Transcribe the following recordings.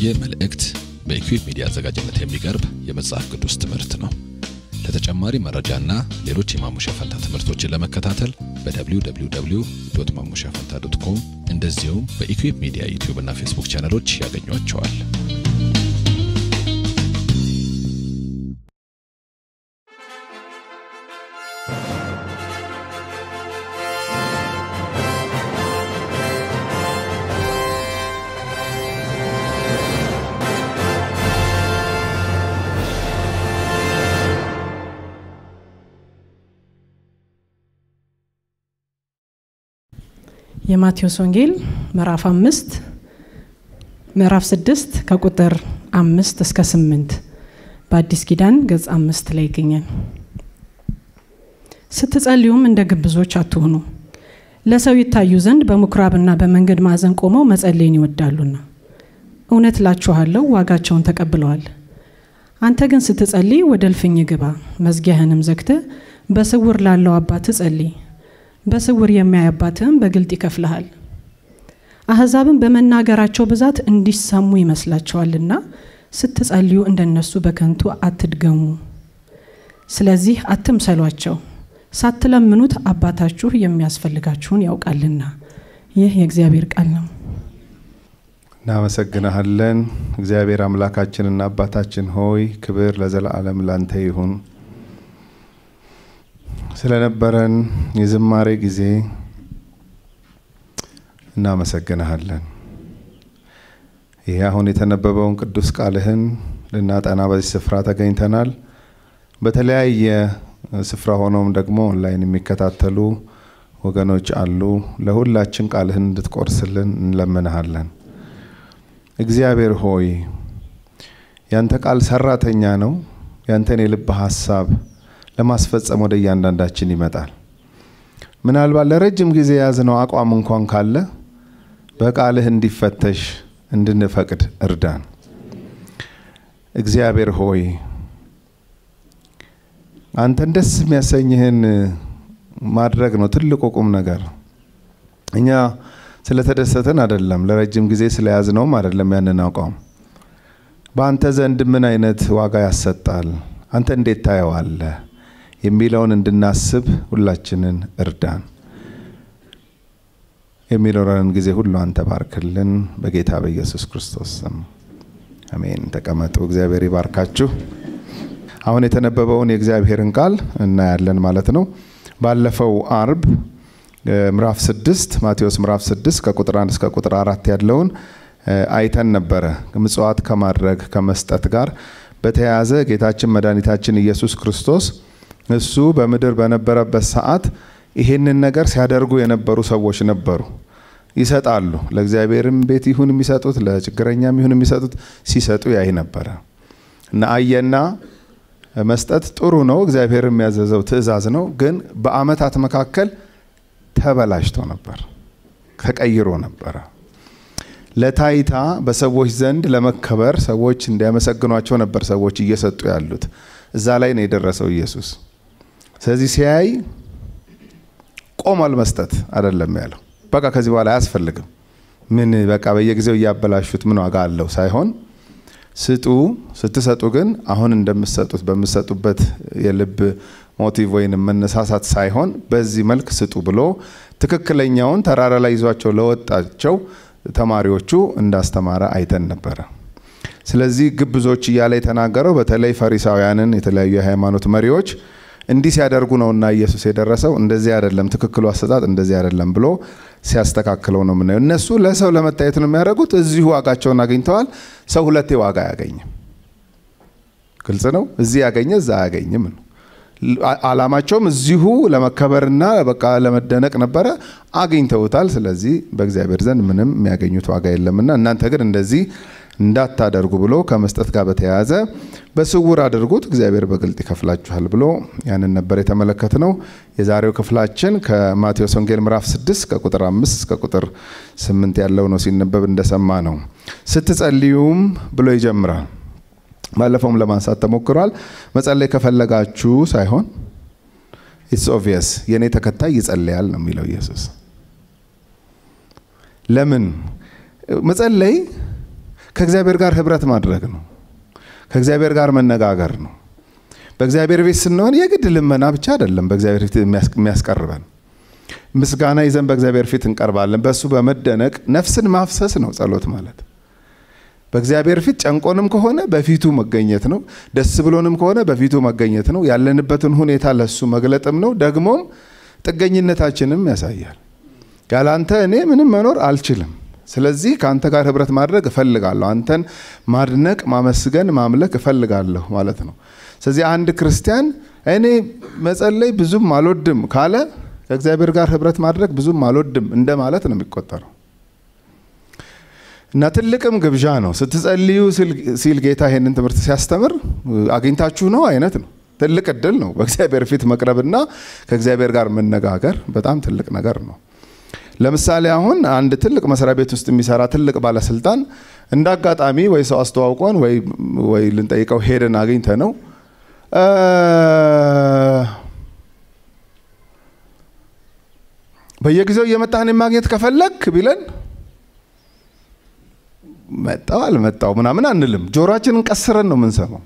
ይህ መልእክት በኢኩዊፕ ሚዲያ አዘጋጅነት የሚቀርብ የመጽሐፍ ቅዱስ ትምህርት ነው። ለተጨማሪ መረጃና ሌሎች የማሙሻ ፈንታ ትምህርቶችን ለመከታተል በwww ማሙሻ ፈንታ ዶት ኮም እንደዚሁም በኢኩዊፕ ሚዲያ ዩቲዩብ እና ፌስቡክ ቻነሎች ያገኟቸዋል። የማቴዎስ ወንጌል ምዕራፍ አምስት ምዕራፍ ስድስት ከቁጥር አምስት እስከ ስምንት በአዲስ ኪዳን ገጽ አምስት ላይ ይገኛል። ስትጸልዩም እንደ ግብዞች አትሆኑ፣ ለሰው ይታዩ ዘንድ በምኩራብና በመንገድ ማዕዘን ቆመው መጸለይን ይወዳሉና፣ እውነት ላችኋለሁ ዋጋቸውን ተቀብለዋል። አንተ ግን ስትጸልይ ወደ ልፍኝ ግባ፣ መዝጊያህንም ዘግተ በስውር ላለው አባት ጸልይ በስውር የሚያይ በግልጥ ይከፍልሃል። አህዛብን በመናገራቸው ብዛት እንዲሰሙ ይመስላቸዋልና ስትጸልዩ እንደነሱ በከንቱ አትድገሙ። ስለዚህ አትምሰሏቸው፣ ሳትለምኑት አባታችሁ የሚያስፈልጋችሁን ያውቃልና። ይህ የእግዚአብሔር ቃል ነው። እናመሰግናሃለን እግዚአብሔር አምላካችንና አባታችን ሆይ ክብር ለዘላለም ላንተ ይሁን። ስለነበረን የዝማሬ ጊዜ እናመሰግንሃለን። ይህ አሁን የተነበበውን ቅዱስ ቃልህን ልናጠና በዚህ ስፍራ ተገኝተናል። በተለያየ ስፍራ ሆኖም ደግሞ ኦንላይን የሚከታተሉ ወገኖች አሉ። ለሁላችን ቃልህን እንድትቆርስልን እንለምንሃለን። እግዚአብሔር ሆይ ያንተ ቃል ሰራተኛ ነው። ያንተን የልብ ሀሳብ ለማስፈጸም ወደ እያንዳንዳችን ይመጣል። ምናልባት ለረጅም ጊዜ የያዝነው አቋም እንኳን ካለ በቃልህ እንዲፈተሽ እንድንፈቅድ እርዳን። እግዚአብሔር ሆይ አንተን ደስ የሚያሰኝህን ማድረግ ነው ትልቁ ቁም ነገር። እኛ ስለተደሰተን አይደለም፣ ለረጅም ጊዜ ስለያዝነውም አይደለም። ያንን አቋም በአንተ ዘንድ ምን አይነት ዋጋ ያሰጣል? አንተ እንዴት ታየዋለህ? የሚለውን እንድናስብ ሁላችንን እርዳን። የሚኖረንን ጊዜ ሁሉ አንተ ባርክልን፣ በጌታ በኢየሱስ ክርስቶስ ስም አሜን። ተቀመጡ። እግዚአብሔር ይባርካችሁ። አሁን የተነበበውን የእግዚአብሔርን ቃል እናያለን ማለት ነው። ባለፈው አርብ ምዕራፍ ስድስት ማቴዎስ ምዕራፍ ስድስት ከቁጥር አንድ እስከ ቁጥር አራት ያለውን አይተን ነበረ። ምጽዋት ከማድረግ ከመስጠት ጋር በተያያዘ ጌታችን መድኃኒታችን ኢየሱስ ክርስቶስ እሱ በምድር በነበረበት ሰዓት ይሄንን ነገር ሲያደርጉ የነበሩ ሰዎች ነበሩ። ይሰጣሉ። ለእግዚአብሔርም ቤት ይሁን የሚሰጡት፣ ለችግረኛም ይሁን የሚሰጡት ሲሰጡ ያይ ነበረ እና አየና መስጠት ጥሩ ነው። እግዚአብሔር የሚያዘዘው ትእዛዝ ነው። ግን በአመታት መካከል ተበላሽቶ ነበር፣ ተቀይሮ ነበረ። ለታይታ በሰዎች ዘንድ ለመከበር ሰዎች እንዲያመሰግኗቸው ነበር ሰዎች እየሰጡ ያሉት። እዛ ላይ ነው የደረሰው ኢየሱስ። ስለዚህ ሲያይ ቆሟል መስጠት አይደለም ያለው። በቃ ከዚህ በኋላ አያስፈልግም። ምን በቃ በየጊዜው እያበላሹት ምን ዋጋ አለው ሳይሆን ስጡ። ስትሰጡ ግን አሁን እንደምትሰጡት በምትሰጡበት የልብ ሞቲቭ ወይም መነሳሳት ሳይሆን በዚህ መልክ ስጡ ብሎ ትክክለኛውን ተራራ ላይ ይዟቸው ለወጣቸው ተማሪዎቹ እንዳስተማረ አይተን ነበረ። ስለዚህ ግብዞች እያለ የተናገረው በተለይ ፈሪሳውያንን፣ የተለያዩ የሃይማኖት መሪዎች እንዲህ ሲያደርጉ ነውና ኢየሱስ የደረሰው እንደዚህ አይደለም፣ ትክክሉ አሰጣጥ እንደዚህ አይደለም ብሎ ሲያስተካክለው ነው የምናየው። እነሱ ለሰው ለመታየት ነው የሚያደርጉት። እዚሁ ዋጋቸውን አግኝተዋል። ሰው ሁለቴ ዋጋ አያገኝም። ግልጽ ነው። እዚህ ያገኘ እዛ አያገኝም ነው። አላማቸውም እዚሁ ለመከበርና በቃ ለመደነቅ ነበረ። አግኝተውታል። ስለዚህ በእግዚአብሔር ዘንድ ምንም የሚያገኙት ዋጋ የለምና እናንተ ግን እንደዚህ እንዳታደርጉ ብሎ ከመስጠት ጋር በተያያዘ በስውር አድርጉት እግዚአብሔር በግልጥ ይከፍላችኋል ብሎ ያንን ነበር የተመለከት ነው። የዛሬው ክፍላችን ከማቴዎስ ወንጌል ምዕራፍ 6 ከቁጥር 5 እስከ ቁጥር 8 ያለው ነው ሲነበብ እንደሰማ ነው። ስትጸልዩም ብሎ ይጀምራል። ባለፈውም ለማንሳት ተሞክሯል። መጸለይ ከፈለጋችሁ ሳይሆን ኢትስ ኦቪየስ የእኔ ተከታይ ይጸልያል ነው የሚለው ኢየሱስ። ለምን መጸለይ ከእግዚአብሔር ጋር ህብረት ማድረግ ነው። ከእግዚአብሔር ጋር መነጋገር ነው። በእግዚአብሔር ቤት ስንሆን የግድ ልመና ብቻ አይደለም በእግዚአብሔር ፊት የሚያስቀርበን። ምስጋና ይዘን በእግዚአብሔር ፊት እንቀርባለን። በእሱ በመደነቅ ነፍስን ማፍሰስ ነው ጸሎት ማለት። በእግዚአብሔር ፊት ጨንቆንም ከሆነ በፊቱ መገኘት ነው። ደስ ብሎንም ከሆነ በፊቱ መገኘት ነው። ያለንበትን ሁኔታ ለሱ መግለጥም ነው። ደግሞም ጥገኝነታችንም ያሳያል። ያላንተ እኔ ምንም መኖር አልችልም። ስለዚህ ከአንተ ጋር ህብረት ማድረግ እፈልጋለሁ፣ አንተን ማድነቅ፣ ማመስገን፣ ማምለክ እፈልጋለሁ ማለት ነው። ስለዚህ አንድ ክርስቲያን እኔ መጸለይ ብዙም አልወድም ካለ ከእግዚአብሔር ጋር ህብረት ማድረግ ብዙም አልወድም እንደ ማለት ነው የሚቆጠረው እና ትልቅም ግብዣ ነው። ስትጸልዩ ሲል ጌታ ይሄንን ትምህርት ሲያስተምር አግኝታችሁ ነው አይነት ነው። ትልቅ እድል ነው። በእግዚአብሔር ፊት መቅረብና ከእግዚአብሔር ጋር መነጋገር በጣም ትልቅ ነገር ነው። ለምሳሌ አሁን አንድ ትልቅ መስሪያ ቤት ውስጥ የሚሰራ ትልቅ ባለስልጣን እንደ አጋጣሚ ወይ ሰው አስተዋውቆን ወይ ልንጠይቀው ሄደን አግኝተ ነው በየጊዜው እየመጣህን ማግኘት ከፈለግ ቢለን መጣው አልመጣው ምናምን አንልም። ጆሮአችንን ቀስረን ነው የምንሰማው።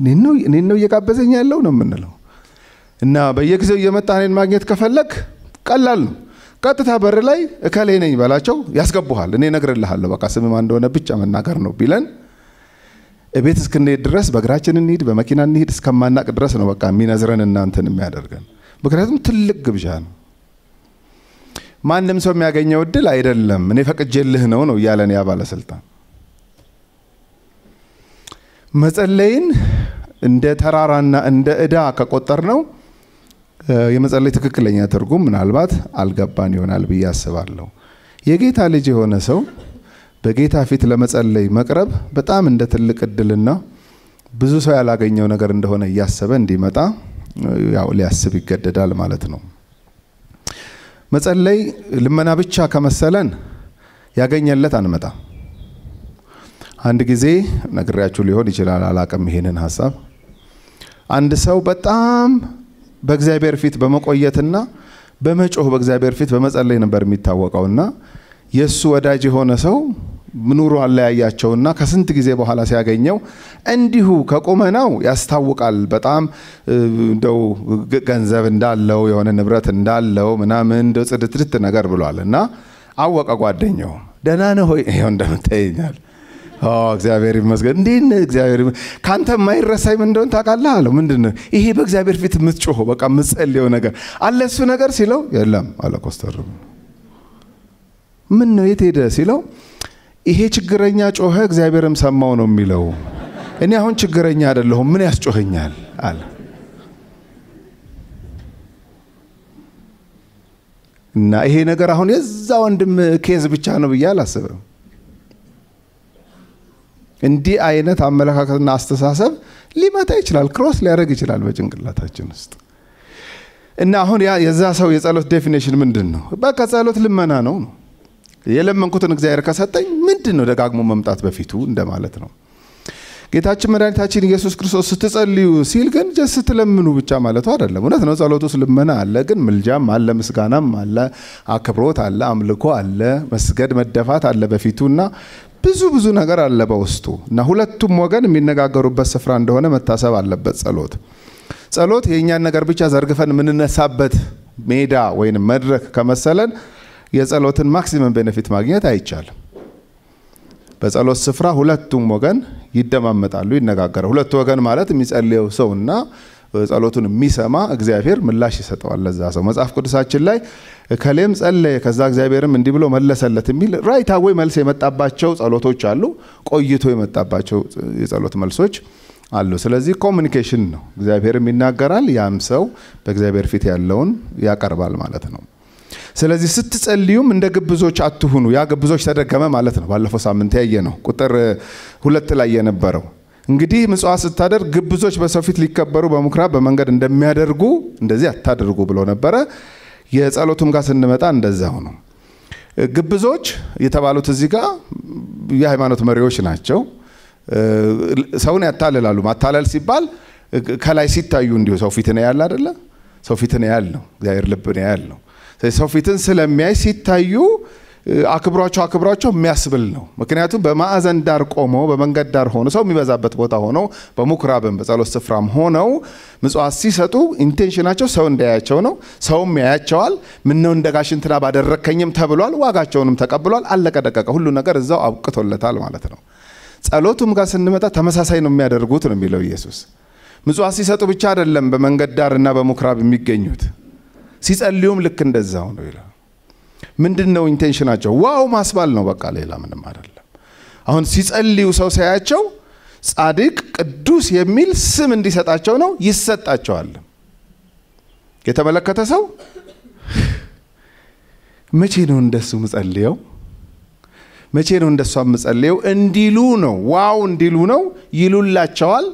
እኔን ነው እየጋበዘኝ ያለው ነው የምንለው። እና በየጊዜው እየመጣ እኔን ማግኘት ከፈለግ ቀላል ነው። ቀጥታ በር ላይ እከሌ ነኝ በላቸው፣ ያስገቡሃል። እኔ እነግርልሃለሁ። በቃ ስም ማን እንደሆነ ብቻ መናገር ነው ቢለን ቤት እስክንሄድ ድረስ በእግራችን እንሂድ፣ በመኪና እንሂድ እስከማናቅ ድረስ ነው በቃ የሚነዝረን እናንተን የሚያደርገን። ምክንያቱም ትልቅ ግብዣ ነው። ማንም ሰው የሚያገኘው እድል አይደለም። እኔ ፈቅጄልህ ነው ነው እያለን ያ ባለስልጣን። መጸለይን እንደ ተራራና እንደ እዳ ከቆጠር ነው የመጸለይ ትክክለኛ ትርጉም ምናልባት አልገባን ይሆናል ብዬ አስባለሁ። የጌታ ልጅ የሆነ ሰው በጌታ ፊት ለመጸለይ መቅረብ በጣም እንደ ትልቅ እድልና ብዙ ሰው ያላገኘው ነገር እንደሆነ እያሰበ እንዲመጣ ያው ሊያስብ ይገደዳል ማለት ነው። መጸለይ ልመና ብቻ ከመሰለን ያገኘለት አንመጣ። አንድ ጊዜ ነግሬያችሁ ሊሆን ይችላል፣ አላቅም ይሄንን ሀሳብ አንድ ሰው በጣም በእግዚአብሔር ፊት በመቆየትና በመጮህ በእግዚአብሔር ፊት በመጸለይ ነበር የሚታወቀውና የእሱ ወዳጅ የሆነ ሰው ኑሮ አለያያቸውና ከስንት ጊዜ በኋላ ሲያገኘው እንዲሁ ከቁመናው ያስታውቃል። በጣም እንደው ገንዘብ እንዳለው የሆነ ንብረት እንዳለው ምናምን እንደው ጽድትድት ነገር ብሏል እና አወቀ ጓደኛው ደህና ነህ ሆይ ይኸው እንደምታይኛል እግዚአብሔር ይመስገን። እንዴት ነህ? እግዚአብሔር ከአንተ የማይረሳኝ ምን እንደሆነ ታውቃለህ አለው። ምንድን ነው ይሄ? በእግዚአብሔር ፊት የምትጮኸው በቃ ምጸልየው ነገር አለ እሱ ነገር ሲለው የለም አለ ኮስተር። ምን ነው የት ሄደ ሲለው ይሄ ችግረኛ ጮኸ፣ እግዚአብሔርም ሰማው ነው የሚለው። እኔ አሁን ችግረኛ አይደለሁም፣ ምን ያስጮኸኛል አለ። እና ይሄ ነገር አሁን የዛ ወንድም ኬዝ ብቻ ነው ብዬ አላስብም። እንዲህ አይነት አመለካከትና አስተሳሰብ ሊመጣ ይችላል፣ ክሮስ ሊያደርግ ይችላል በጭንቅላታችን ውስጥ እና አሁን የዛ ሰው የጸሎት ዴፊኔሽን ምንድን ነው? በቃ ጸሎት ልመና ነው ነው የለመንኩትን እግዚአብሔር ከሰጠኝ ምንድን ነው ደጋግሞ መምጣት በፊቱ እንደማለት ነው። ጌታችን መድኃኒታችን ኢየሱስ ክርስቶስ ስትጸልዩ ሲል ግን ስትለምኑ ብቻ ማለቱ አይደለም። እውነት ነው፣ ጸሎት ውስጥ ልመና አለ፣ ግን ምልጃም አለ፣ ምስጋናም አለ፣ አክብሮት አለ፣ አምልኮ አለ፣ መስገድ መደፋት አለ በፊቱ እና ብዙ ብዙ ነገር አለ በውስጡ እና ሁለቱም ወገን የሚነጋገሩበት ስፍራ እንደሆነ መታሰብ አለበት። ጸሎት ጸሎት የእኛን ነገር ብቻ ዘርግፈን የምንነሳበት ሜዳ ወይም መድረክ ከመሰለን የጸሎትን ማክሲመም ቤኔፊት ማግኘት አይቻልም። በጸሎት ስፍራ ሁለቱም ወገን ይደማመጣሉ፣ ይነጋገራል። ሁለቱ ወገን ማለት የሚጸልየው ሰውና ጸሎቱን የሚሰማ እግዚአብሔር ምላሽ ይሰጠዋል ለዛ ሰው። መጽሐፍ ቅዱሳችን ላይ ከሌም ጸለየ፣ ከዛ እግዚአብሔርም እንዲህ ብሎ መለሰለት የሚል ራይት አዌይ መልስ የመጣባቸው ጸሎቶች አሉ። ቆይቶ የመጣባቸው የጸሎት መልሶች አሉ። ስለዚህ ኮሚኒኬሽን ነው። እግዚአብሔርም ይናገራል፣ ያም ሰው በእግዚአብሔር ፊት ያለውን ያቀርባል ማለት ነው። ስለዚህ ስትጸልዩም እንደ ግብዞች አትሁኑ። ያ ግብዞች ተደገመ ማለት ነው። ባለፈው ሳምንት ያየ ነው፣ ቁጥር ሁለት ላይ የነበረው እንግዲህ ምጽዋት ስታደርግ ግብዞች በሰው ፊት ሊከበሩ በምኩራብ በመንገድ እንደሚያደርጉ እንደዚህ አታደርጉ ብሎ ነበረ። የጸሎቱም ጋር ስንመጣ እንደዛው ነው። ግብዞች የተባሉት እዚህ ጋር የሃይማኖት መሪዎች ናቸው። ሰውን ያታልላሉ። ማታለል ሲባል ከላይ ሲታዩ እንዲሁ ሰው ፊትን ያል አደለ? ሰው ፊትን ያል ነው። እግዚአብሔር ልብን ያል ነው። ሰው ፊትን ስለሚያይ ሲታዩ አክብሯቸው አክብሯቸው የሚያስብል ነው። ምክንያቱም በማዕዘን ዳር ቆሞ በመንገድ ዳር ሆኖ ሰው የሚበዛበት ቦታ ሆኖ በምኩራብም በጸሎት ስፍራም ሆነው ምጽዋት ሲሰጡ ኢንቴንሽናቸው ሰው እንዳያቸው ነው። ሰውም ያያቸዋል። ምነው እንደ ጋሽ እንትና ባደረከኝም ተብሏል። ዋጋቸውንም ተቀብሏል። አለቀ ደቀቀ። ሁሉ ነገር እዛው አብቅቶለታል ማለት ነው። ጸሎቱም ጋር ስንመጣ ተመሳሳይ ነው የሚያደርጉት ነው የሚለው ኢየሱስ። ምጽዋት ሲሰጡ ብቻ አይደለም በመንገድ ዳርና በምኩራብ የሚገኙት ሲጸልዩም ልክ እንደዛው ነው ይለው ምንድን ነው ኢንቴንሽናቸው? ዋው ማስባል ነው። በቃ ሌላ ምንም አይደለም። አሁን ሲጸልዩ ሰው ሲያያቸው ጻድቅ፣ ቅዱስ የሚል ስም እንዲሰጣቸው ነው። ይሰጣቸዋል። የተመለከተ ሰው መቼ ነው እንደሱ ምጸልየው? መቼ ነው እንደሷ ምጸልየው እንዲሉ ነው። ዋው እንዲሉ ነው። ይሉላቸዋል።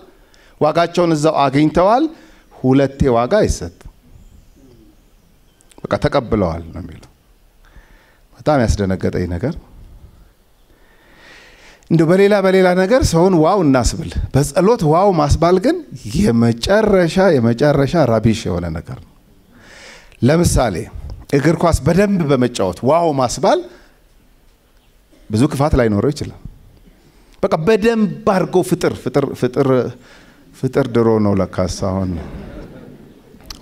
ዋጋቸውን እዛው አግኝተዋል። ሁለቴ ዋጋ አይሰጥ። በቃ ተቀብለዋል ነው የሚለው። በጣም ያስደነገጠኝ ነገር እንደ በሌላ በሌላ ነገር ሰውን ዋው እናስብል፣ በጸሎት ዋው ማስባል ግን የመጨረሻ የመጨረሻ ራቢሽ የሆነ ነገር ነው። ለምሳሌ እግር ኳስ በደንብ በመጫወት ዋው ማስባል ብዙ ክፋት ላይኖረው ይችላል። በቃ በደንብ አድርጎ ፍጥር ፍጥር ፍጥር ፍጥር ድሮ ነው ለካስ አሁን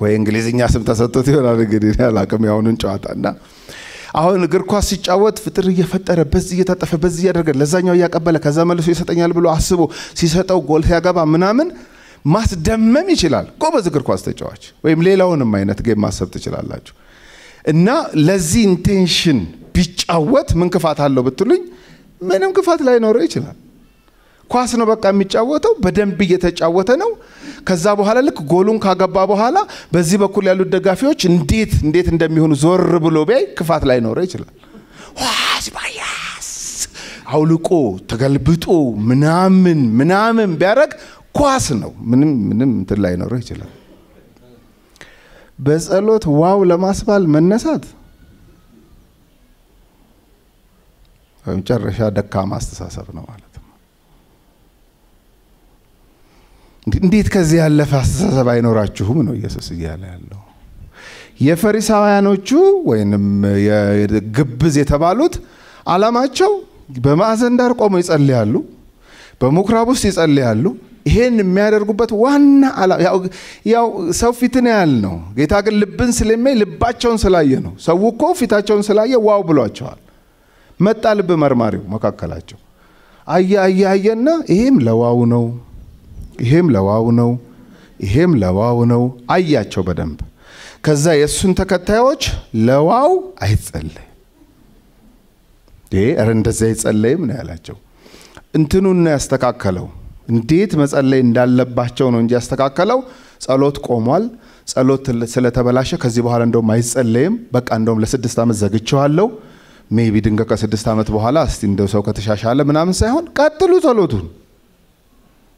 ወይ እንግሊዝኛ ስም ተሰጥቶት ይሆናል እንግዲህ አላቅም የአሁኑን ጨዋታና አሁን እግር ኳስ ሲጫወት ፍጥር እየፈጠረ በዚህ እየታጠፈ በዚህ እያደረገ ለዛኛው እያቀበለ ከዛ መልሶ ይሰጠኛል ብሎ አስቦ ሲሰጠው ጎል ሲያገባ ምናምን ማስደመም ይችላል። ጎበዝ እግር ኳስ ተጫዋች ወይም ሌላውንም አይነት ጌም ማሰብ ትችላላችሁ። እና ለዚህ ኢንቴንሽን ቢጫወት ምን ክፋት አለው ብትሉኝ፣ ምንም ክፋት ላይኖረው ይችላል። ኳስ ነው በቃ የሚጫወተው። በደንብ እየተጫወተ ነው። ከዛ በኋላ ልክ ጎሉን ካገባ በኋላ በዚህ በኩል ያሉት ደጋፊዎች እንዴት እንዴት እንደሚሆኑ ዞር ብሎ ቢያይ ክፋት ኖረ ይችላል። ባያስ አውልቆ ተገልብጦ ምናምን ምናምን ቢያደረግ ኳስ ነው። ምንም ምንም እንትን ኖረ ይችላል። በጸሎት ዋው ለማስባል መነሳት መጨረሻ ደካማ አስተሳሰብ ነው ማለት እንዴት ከዚህ ያለፈ አስተሳሰብ አይኖራችሁም ነው ኢየሱስ እያለ ያለው። የፈሪሳውያኖቹ ወይንም ግብዝ የተባሉት አላማቸው በማዕዘን ዳር ቆመው ይጸልያሉ፣ በምኩራብ ውስጥ ይጸልያሉ። ይሄን የሚያደርጉበት ዋና ያው ሰው ፊትን ያህል ነው። ጌታ ግን ልብን ስለሚያይ ልባቸውን ስላየ ነው። ሰው እኮ ፊታቸውን ስላየ ዋው ብሏቸዋል። መጣ ልብ መርማሪው መካከላቸው አየ አየ አየና ይሄም ለዋው ነው ይሄም ለዋው ነው፣ ይሄም ለዋው ነው። አያቸው በደንብ ከዛ የእሱን ተከታዮች ለዋው አይጸለይ ይሄ እንደዚህ አይጸለይም ነው ያላቸው። እንትኑን ነው ያስተካከለው። እንዴት መጸለይ እንዳለባቸው ነው እንጂ ያስተካከለው። ጸሎት ቆሟል። ጸሎት ስለተበላሸ ከዚህ በኋላ እንደውም አይጸለይም። በቃ እንደውም ለስድስት ዓመት ዘግቸዋለሁ። ሜቢ ድንገት ከስድስት ዓመት በኋላ እስቲ እንደው ሰው ከተሻሻለ ምናምን ሳይሆን ቀጥሉ ጸሎቱን።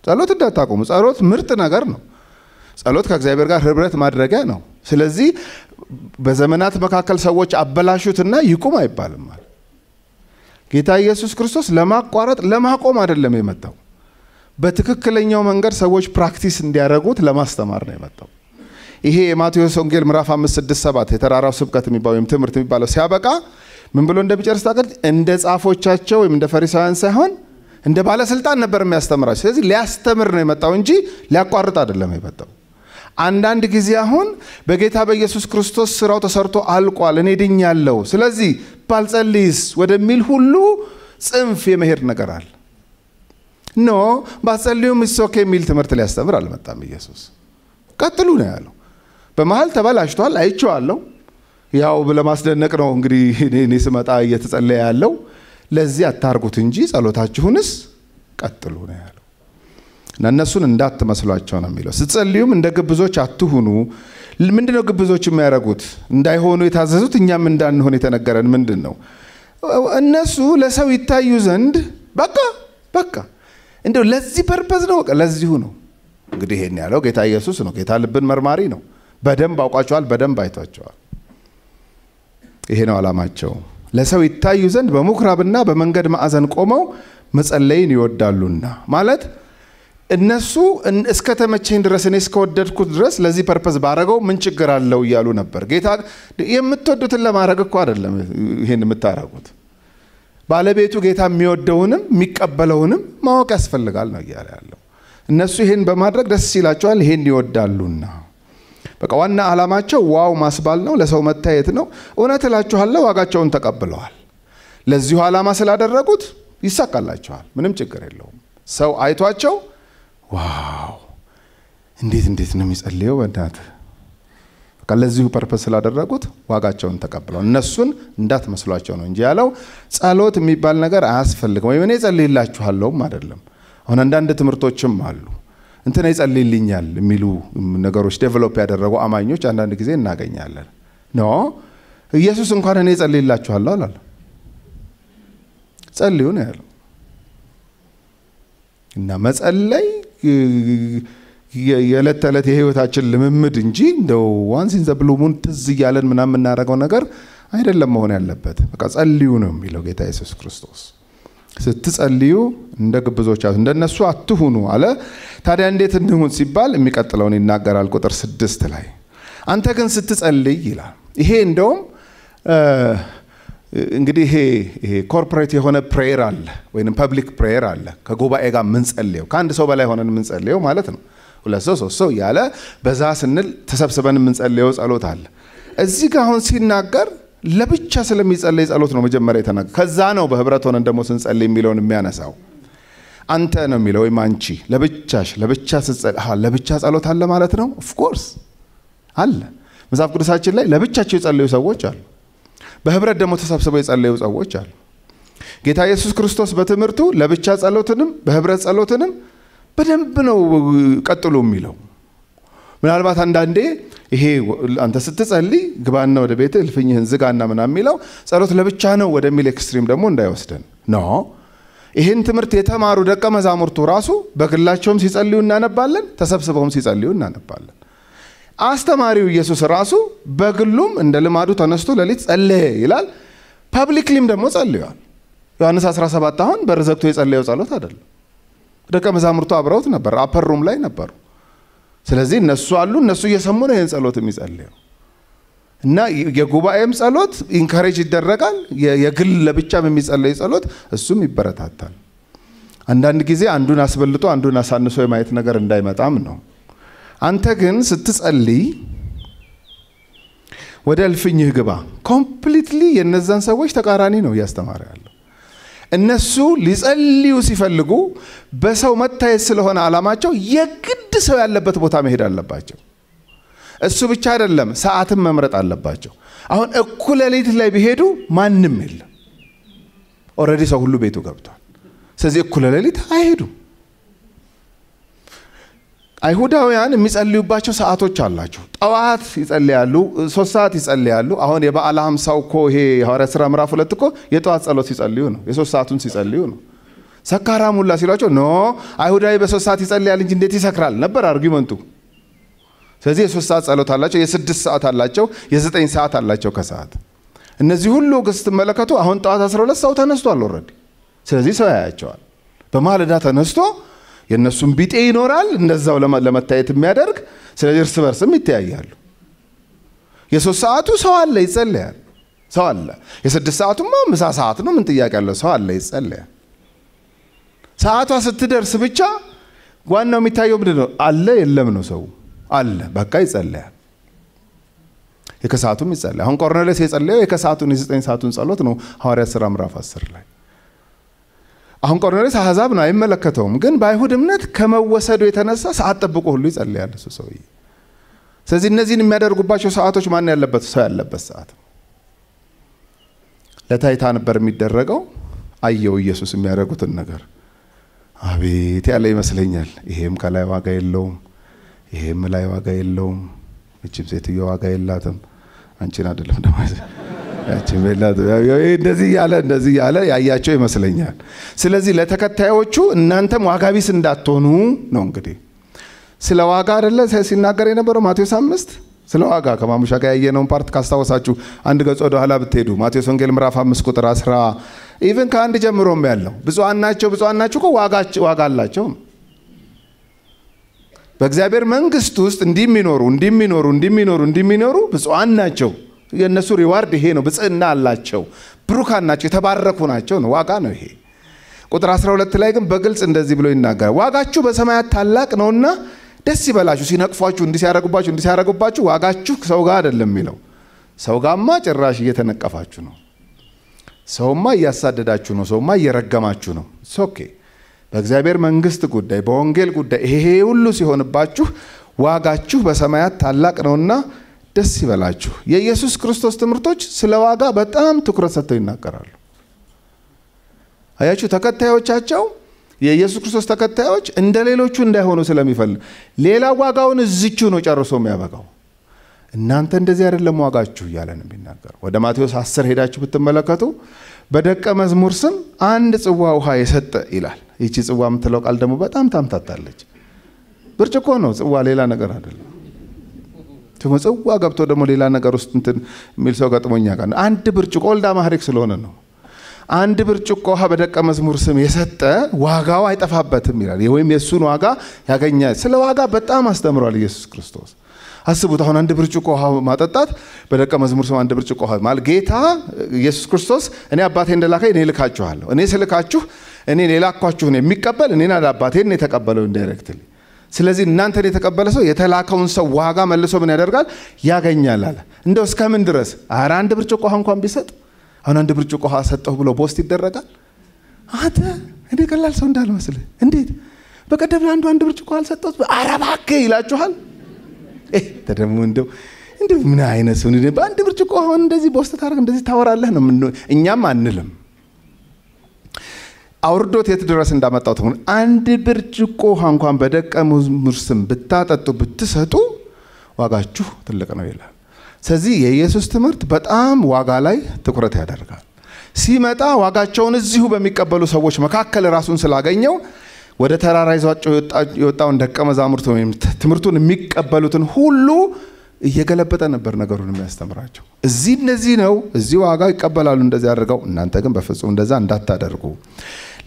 ጸሎት እንዳታቆሙ። ጸሎት ምርጥ ነገር ነው። ጸሎት ከእግዚአብሔር ጋር ህብረት ማድረጊያ ነው። ስለዚህ በዘመናት መካከል ሰዎች አበላሹትና ይቁም አይባልም። ጌታ ኢየሱስ ክርስቶስ ለማቋረጥ ለማቆም አይደለም የመጣው። በትክክለኛው መንገድ ሰዎች ፕራክቲስ እንዲያደርጉት ለማስተማር ነው የመጣው። ይሄ የማቴዎስ ወንጌል ምዕራፍ 5 6 7 የተራራው ስብከት የሚባለው ወይም ትምህርት የሚባለው ሲያበቃ ምን ብሎ እንደሚጨርስ ታውቃለች? እንደ ጻፎቻቸው ወይም እንደ ፈሪሳውያን ሳይሆን እንደ ባለስልጣን ነበር የሚያስተምራቸው። ስለዚህ ሊያስተምር ነው የመጣው እንጂ ሊያቋርጥ አይደለም የመጣው። አንዳንድ ጊዜ አሁን በጌታ በኢየሱስ ክርስቶስ ስራው ተሰርቶ አልቋል፣ እኔ ድኛለሁ፣ ስለዚህ ባልጸልይስ ወደሚል ሁሉ ጽንፍ የመሄድ ነገር አለ። ኖ ባጸልዩም ኢሶኬ የሚል ትምህርት ሊያስተምር አልመጣም ኢየሱስ። ቀጥሉ ነው ያለው። በመሀል ተበላሽቷል፣ አይቼዋለሁ። ያው ለማስደነቅ ነው እንግዲህ እኔ ስመጣ እየተጸለየ ያለው ለዚህ አታርጉት እንጂ ጸሎታችሁንስ ቀጥሉ ነው ያለው እና እነሱን እንዳትመስሏቸው ነው የሚለው። ስትጸልዩም እንደ ግብዞች አትሁኑ። ምንድን ነው ግብዞች የሚያደርጉት? እንዳይሆኑ የታዘዙት እኛም እንዳንሆን የተነገረን ምንድን ነው? እነሱ ለሰው ይታዩ ዘንድ በቃ በቃ እንደው ለዚህ ፐርፐዝ ነው፣ በቃ ለዚሁ ነው። እንግዲህ ይሄን ያለው ጌታ ኢየሱስ ነው። ጌታ ልብን መርማሪ ነው። በደንብ አውቋቸዋል፣ በደንብ አይቷቸዋል። ይሄ ነው አላማቸው። ለሰው ይታዩ ዘንድ በምኩራብና በመንገድ ማዕዘን ቆመው መጸለይን ይወዳሉና ማለት እነሱ እስከ ተመቸኝ ድረስ እኔ እስከወደድኩት ድረስ ለዚህ ፐርፐስ ባረገው ምን ችግር አለው እያሉ ነበር። ጌታ የምትወዱትን ለማድረግ እኮ አይደለም ይህን የምታረጉት። ባለቤቱ ጌታ የሚወደውንም የሚቀበለውንም ማወቅ ያስፈልጋል ነው እያለ ያለው። እነሱ ይህን በማድረግ ደስ ይላቸዋል፣ ይህን ይወዳሉና በቃ ዋና ዓላማቸው ዋው ማስባል ነው፣ ለሰው መታየት ነው። እውነት እላችኋለሁ ዋጋቸውን ተቀብለዋል። ለዚሁ ዓላማ ስላደረጉት ይሳካላቸዋል። ምንም ችግር የለውም። ሰው አይቷቸው ዋው እንዴት እንዴት ነው የሚጸልየው በእናትህ ለዚሁ ፐርፐስ ስላደረጉት ዋጋቸውን ተቀብለው እነሱን እንዳትመስሏቸው ነው እንጂ ያለው ጸሎት የሚባል ነገር አያስፈልግም። ወይም እኔ ጸልይላችኋለሁም አይደለም። አሁን አንዳንድ ትምህርቶችም አሉ እንትን ይጸልይልኛል የሚሉ ነገሮች ዴቨሎፕ ያደረጉ አማኞች አንዳንድ ጊዜ እናገኛለን። ኖ ኢየሱስ እንኳን እኔ ጸልይላችኋለሁ አላለ። ጸልዩ ነው ያለው እና መጸለይ የዕለት ተዕለት የህይወታችን ልምምድ እንጂ እንደው ዋንስ ኢን ዘ ብሉ ሙን ትዝ እያለን ምናምን የምናደርገው ነገር አይደለም መሆን ያለበት። በቃ ጸልዩ ነው የሚለው ጌታ ኢየሱስ ክርስቶስ። ስትጸልዩ እንደ ግብዞች አት እንደነሱ አትሁኑ አለ። ታዲያ እንዴት እንሁን ሲባል የሚቀጥለውን ይናገራል ቁጥር ስድስት ላይ አንተ ግን ስትጸልይ ይላል። ይሄ እንደውም እንግዲህ ይሄ ኮርፖሬት የሆነ ፕሬየር አለ ወይም ፐብሊክ ፕሬየር አለ። ከጉባኤ ጋር የምንጸልየው ከአንድ ሰው በላይ ሆነን የምንጸልየው ማለት ነው። ሁለት ሰው ሶስት ሰው እያለ በዛ ስንል ተሰብስበን የምንጸልየው ጸሎት አለ። እዚህ ጋር አሁን ሲናገር ለብቻ ስለሚጸለይ ጸሎት ነው መጀመሪያ የተናገ ከዛ ነው በህብረት ሆነን ደግሞ ስንጸልይ የሚለውን የሚያነሳው አንተ ነው የሚለው ወይም አንቺ ለብቻሽ ለብቻ ለብቻ ጸሎት አለ ማለት ነው። ኦፍኮርስ አለ። መጽሐፍ ቅዱሳችን ላይ ለብቻቸው የጸለዩ ሰዎች አሉ። በህብረት ደግሞ ተሰብስበው የጸለዩ ሰዎች አሉ። ጌታ ኢየሱስ ክርስቶስ በትምህርቱ ለብቻ ጸሎትንም በህብረት ጸሎትንም በደንብ ነው ቀጥሎ የሚለው። ምናልባት አንዳንዴ ይሄ አንተ ስትጸልይ ግባና ወደ ቤት እልፍኝህን ዝጋና ምና የሚለው ጸሎት ለብቻ ነው ወደሚል ኤክስትሪም ደግሞ እንዳይወስደን ኖ ይህን ትምህርት የተማሩ ደቀ መዛሙርቱ ራሱ በግላቸውም ሲጸልዩ እናነባለን፣ ተሰብስበውም ሲጸልዩ እናነባለን። አስተማሪው ኢየሱስ ራሱ በግሉም እንደ ልማዱ ተነስቶ ሌሊት ጸለየ ይላል። ፐብሊክሊም ደግሞ ጸልየዋል። ዮሐንስ 17 አሁን በርዘግቶ የጸለየው ጸሎት አይደለም። ደቀ መዛሙርቱ አብረውት ነበር፣ አፐር ሩም ላይ ነበሩ። ስለዚህ እነሱ አሉ። እነሱ እየሰሙ ነው ይህን ጸሎት የሚጸልየው እና የጉባኤም ጸሎት ኢንካሬጅ ይደረጋል። የግል ለብቻም የሚጸለይ ጸሎት እሱም ይበረታታል። አንዳንድ ጊዜ አንዱን አስበልጦ አንዱን አሳንሶ የማየት ነገር እንዳይመጣም ነው። አንተ ግን ስትጸልይ ወደ እልፍኝህ ግባ። ኮምፕሊትሊ የነዛን ሰዎች ተቃራኒ ነው እያስተማረ ያለው። እነሱ ሊጸልዩ ሲፈልጉ በሰው መታየት ስለሆነ አላማቸው የግድ ሰው ያለበት ቦታ መሄድ አለባቸው። እሱ ብቻ አይደለም፣ ሰዓትን መምረጥ አለባቸው። አሁን እኩለ ሌሊት ላይ ቢሄዱ ማንም የለም። ኦልሬዲ ሰው ሁሉ ቤቱ ገብቷል። ስለዚህ እኩለ ሌሊት አይሄዱም። አይሁዳውያን የሚጸልዩባቸው ሰዓቶች አላቸው። ጠዋት ይጸልያሉ፣ ሶስት ሰዓት ይጸልያሉ። አሁን የበዓለ ሀምሳው እኮ ይሄ የሐዋርያ ሥራ ምዕራፍ ሁለት እኮ የጠዋት ጸሎት ሲጸልዩ ነው፣ የሶስት ሰዓቱን ሲጸልዩ ነው። ሰካራም ሁላ ሲሏቸው ኖ አይሁዳዊ በሶስት ሰዓት ይጸልያል እንጂ እንዴት ይሰክራል ነበር አርጊመንቱ። ስለዚህ የሶስት ሰዓት ጸሎት አላቸው፣ የስድስት ሰዓት አላቸው፣ የዘጠኝ ሰዓት አላቸው ከሰዓት እነዚህ ሁሉ ስትመለከቱ አሁን ጠዋት 12 ሰው ተነስቶ አልወረድ። ስለዚህ ሰው ያያቸዋል። በማለዳ ተነስቶ የእነሱም ቢጤ ይኖራል፣ እንደዛው ለመታየት የሚያደርግ ስለዚህ እርስ በርስም ይተያያሉ። የሶስት ሰዓቱ ሰው አለ ይጸለያል፣ ሰው አለ። የስድስት ሰዓቱማ ምሳ ሰዓት ነው፣ ምን ጥያቄ ያለው ሰው አለ ይጸለያል። ሰዓቷ ስትደርስ ብቻ ዋናው የሚታየው ምንድን ነው? አለ የለም ነው። ሰው አለ በቃ ይጸለያል። የከሰዓቱም ይጸለያል። አሁን ቆርኔሌስ የጸለየው የከሰዓቱን የዘጠኝ ሰዓቱን ጸሎት ነው ሐዋርያት ሥራ ምዕራፍ አስር ላይ አሁን ቆርኔሌስ ነው አይመለከተውም፣ ግን በአይሁድ እምነት ከመወሰዱ የተነሳ ሰዓት ጠብቆ ሁሉ ይጸልያል እሱ ሰውዬ። ስለዚህ እነዚህን የሚያደርጉባቸው ሰዓቶች ማን ያለበት? ሰው ያለበት ሰዓት ለታይታ ነበር የሚደረገው። አየው ኢየሱስ የሚያደርጉትን ነገር አቤት ያለ ይመስለኛል። ይሄም ከላይ ዋጋ የለውም፣ ይሄም ላይ ዋጋ የለውም፣ እችም ሴትዮ ዋጋ የላትም። አንቺን አይደለም ደማ እንደዚህ ያለ እንደዚህ ያለ ያያቸው ይመስለኛል። ስለዚህ ለተከታዮቹ እናንተም ዋጋ ቢስ እንዳትሆኑ ነው። እንግዲህ ስለ ዋጋ አደለ ሲናገር የነበረው ማቴዎስ አምስት ስለ ዋጋ ከማሙሻ ጋር ያየነውን ፓርት ካስታወሳችሁ አንድ ገጽ ወደ ኋላ ብትሄዱ ማቴዎስ ወንጌል ምዕራፍ አምስት ቁጥር አስራ ኢቨን ከአንድ ጀምሮም ያለው ብፁዓን ናቸው ብፁዓን ናቸው ዋጋ አላቸው። በእግዚአብሔር መንግስት ውስጥ እንዲህ የሚኖሩ እንዲህ የሚኖሩ እንዲህ የሚኖሩ እንዲህ የሚኖሩ ብፁዓን ናቸው። የእነሱ ሪዋርድ ይሄ ነው። ብጽዕና አላቸው፣ ብሩካን ናቸው፣ የተባረኩ ናቸው ነው ዋጋ ነው ይሄ። ቁጥር 12 ላይ ግን በግልጽ እንደዚህ ብሎ ይናገራል። ዋጋችሁ በሰማያት ታላቅ ነውና ደስ ይበላችሁ። ሲነቅፏችሁ፣ እንዲህ ሲያረጉባችሁ፣ እንዲህ ሲያረጉባችሁ ዋጋችሁ ሰው ጋር አይደለም የሚለው። ሰው ጋማ ጭራሽ እየተነቀፋችሁ ነው። ሰውማ እያሳደዳችሁ ነው። ሰውማ እየረገማችሁ ነው። ሶኬ በእግዚአብሔር መንግስት ጉዳይ፣ በወንጌል ጉዳይ ይሄ ሁሉ ሲሆንባችሁ ዋጋችሁ በሰማያት ታላቅ ነውና ደስ ይበላችሁ። የኢየሱስ ክርስቶስ ትምህርቶች ስለ ዋጋ በጣም ትኩረት ሰጥተው ይናገራሉ። አያችሁ፣ ተከታዮቻቸው የኢየሱስ ክርስቶስ ተከታዮች እንደ ሌሎቹ እንዳይሆኑ ስለሚፈልግ ሌላ ዋጋውን እዝቹ ነው ጨርሶ የሚያበቃው። እናንተ እንደዚህ አይደለም ዋጋችሁ እያለ ነው የሚናገር። ወደ ማቴዎስ 10 ሄዳችሁ ብትመለከቱ በደቀ መዝሙር ስም አንድ ጽዋ ውሃ የሰጠ ይላል። ይቺ ጽዋ የምትለው ቃል ደግሞ በጣም ታምታታለች። ብርጭቆ ነው ጽዋ፣ ሌላ ነገር አይደለም። ጽዋ ገብቶ ደግሞ ሌላ ነገር ውስጥ እንትን የሚል ሰው ገጥሞኛ ጋር አንድ ብርጭቆ ወልዳ ማህሪክ ስለሆነ ነው። አንድ ብርጭቆ ውሃ በደቀ መዝሙር ስም የሰጠ ዋጋው አይጠፋበትም ይላል፣ ወይም የእሱን ዋጋ ያገኛል። ስለ ዋጋ በጣም አስተምሯል ኢየሱስ ክርስቶስ። አስቡት አሁን አንድ ብርጭቆ ውሃ ማጠጣት በደቀ መዝሙር ስም አንድ ብርጭቆ ውሃ ማለት ጌታ ኢየሱስ ክርስቶስ እኔ አባቴ እንደላከ እኔ ልካችኋለሁ፣ እኔ ስልካችሁ እኔ የላኳችሁን የሚቀበል እኔን አባቴን የተቀበለው ኢንዳይሬክትሊ ስለዚህ እናንተን የተቀበለ ሰው የተላከውን ሰው ዋጋ መልሶ ምን ያደርጋል? ያገኛል አለ። እንደው እስከምን ድረስ? አረ አንድ ብርጭቆ ውሃ እንኳን ቢሰጥ አሁን አንድ ብርጭቆ ውሃ ሰጠሁ ብሎ ቦስት ይደረጋል። አንተ እኔ ቀላል ሰው እንዳልመስልህ። እንዴት በቀደም ለአንዱ አንድ ብርጭቆ አልሰጠሁት? ኧረ እባክህ ይላችኋል። ተደሞ እንደው እንደው ምን አይነት ሰው በአንድ ብርጭቆ አሁን እንደዚህ ቦስት ታደርግ እንደዚህ ታወራለህ ነው እኛም አንልም። አውርዶት የት ድረስ እንዳመጣው ትሆን አንድ ብርጭቆ ውሃ እንኳን በደቀ መዝሙር ስም ብታጠጡ ብትሰጡ ዋጋችሁ ትልቅ ነው ይላል። ስለዚህ የኢየሱስ ትምህርት በጣም ዋጋ ላይ ትኩረት ያደርጋል። ሲመጣ ዋጋቸውን እዚሁ በሚቀበሉ ሰዎች መካከል ራሱን ስላገኘው ወደ ተራራ ይዟቸው የወጣውን ደቀ መዛሙርት ወይም ትምህርቱን የሚቀበሉትን ሁሉ እየገለበጠ ነበር ነገሩን የሚያስተምራቸው። እዚህ እነዚህ ነው፣ እዚህ ዋጋ ይቀበላሉ እንደዚህ አድርገው፣ እናንተ ግን በፍጹም እንደዛ እንዳታደርጉ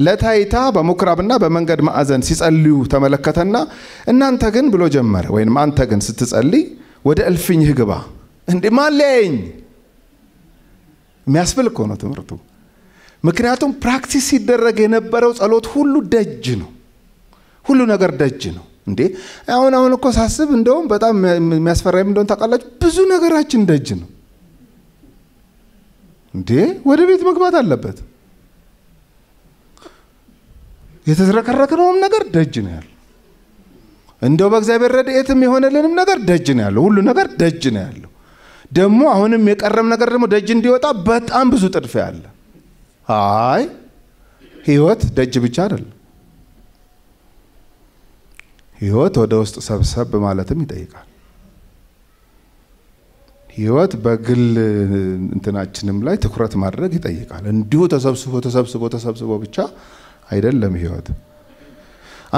ለታይታ በምኩራብና በመንገድ ማዕዘን ሲጸልዩ ተመለከተና እናንተ ግን ብሎ ጀመረ። ወይም አንተ ግን ስትጸልይ ወደ እልፍኝህ ግባ። እንዲህ የሚያስብል እኮ ነው ትምህርቱ። ምክንያቱም ፕራክቲስ ሲደረግ የነበረው ጸሎት ሁሉ ደጅ ነው። ሁሉ ነገር ደጅ ነው። እንዴ አሁን አሁን እኮ ሳስብ እንደውም በጣም የሚያስፈራ እንደሆን ታውቃላችሁ፣ ብዙ ነገራችን ደጅ ነው። እንዴ ወደ ቤት መግባት አለበት። የተዝረከረክነውም ነገር ደጅ ነው ያለው። እንደው በእግዚአብሔር ረድኤትም የሆነልንም ነገር ደጅ ነው ያለው። ሁሉ ነገር ደጅ ነው ያለው። ደግሞ አሁንም የቀረም ነገር ደግሞ ደጅ እንዲወጣ በጣም ብዙ ጥድፍ ያለ አይ ህይወት ደጅ ብቻ አይደለም። ህይወት ወደ ውስጥ ሰብሰብ ማለትም ይጠይቃል። ህይወት በግል እንትናችንም ላይ ትኩረት ማድረግ ይጠይቃል። እንዲሁ ተሰብስቦ ተሰብስቦ ተሰብስቦ ብቻ አይደለም ህይወት።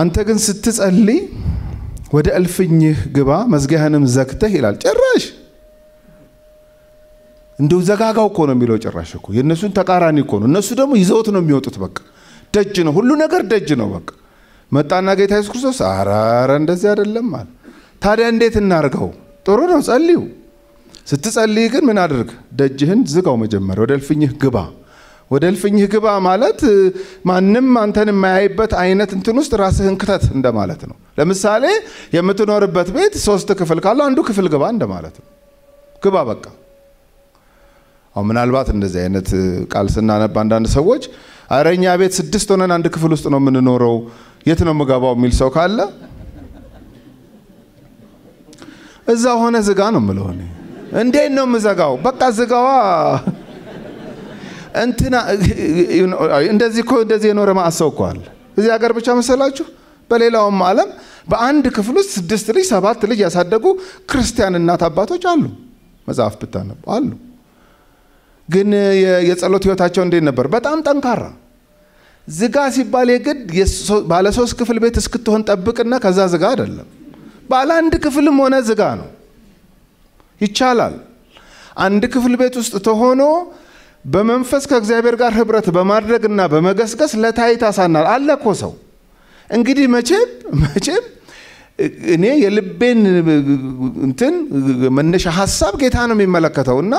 አንተ ግን ስትጸልይ ወደ እልፍኝህ ግባ መዝጊያህንም ዘግተህ ይላል። ጭራሽ እንደው ዘጋጋው እኮ ነው የሚለው። ጭራሽ እኮ የእነሱን ተቃራኒ እኮ ነው። እነሱ ደግሞ ይዘውት ነው የሚወጡት። በቃ ደጅ ነው፣ ሁሉ ነገር ደጅ ነው። በቃ መጣና ጌታ ኢየሱስ ክርስቶስ አራረ እንደዚህ አይደለም አለ። ታዲያ እንዴት እናርገው? ጥሩ ነው፣ ጸልዩ። ስትጸልይ ግን ምን አድርግ? ደጅህን ዝጋው። መጀመሪያ ወደ እልፍኝህ ግባ። ወደ እልፍኝህ ግባ ማለት ማንም አንተን የማያይበት አይነት እንትን ውስጥ ራስህን ክተት እንደማለት ነው። ለምሳሌ የምትኖርበት ቤት ሶስት ክፍል ካለው አንዱ ክፍል ግባ እንደማለት ነው። ግባ በቃ። አሁን ምናልባት እንደዚህ አይነት ቃል ስናነብ አንዳንድ ሰዎች አረኛ እኛ ቤት ስድስት ሆነን አንድ ክፍል ውስጥ ነው የምንኖረው፣ የት ነው የምገባው የሚል ሰው ካለ እዛ ሆነ ዝጋ ነው የምለው። እንዴት ነው የምዘጋው? በቃ ዝጋዋ እንትና እንደዚህ እኮ እንደዚህ የኖረ ማሰው እኮ አለ። እዚህ ሀገር ብቻ መሰላችሁ? በሌላውም ዓለም በአንድ ክፍል ውስጥ ስድስት ልጅ ሰባት ልጅ ያሳደጉ ክርስቲያን እናት አባቶች አሉ። መጽሐፍ ብታነቡ አሉ። ግን የጸሎት ህይወታቸው እንዴት ነበር? በጣም ጠንካራ ዝጋ ሲባል የግድ ባለ ሶስት ክፍል ቤት እስክትሆን ጠብቅና ከዛ ዝጋ አይደለም። ባለ አንድ ክፍልም ሆነ ዝጋ ነው። ይቻላል። አንድ ክፍል ቤት ውስጥ ተሆኖ በመንፈስ ከእግዚአብሔር ጋር ህብረት በማድረግና በመገስገስ ለታይት አሳናል አለ እኮ ሰው። እንግዲህ መቼም መቼም እኔ የልቤን እንትን መነሻ ሀሳብ ጌታ ነው የሚመለከተው እና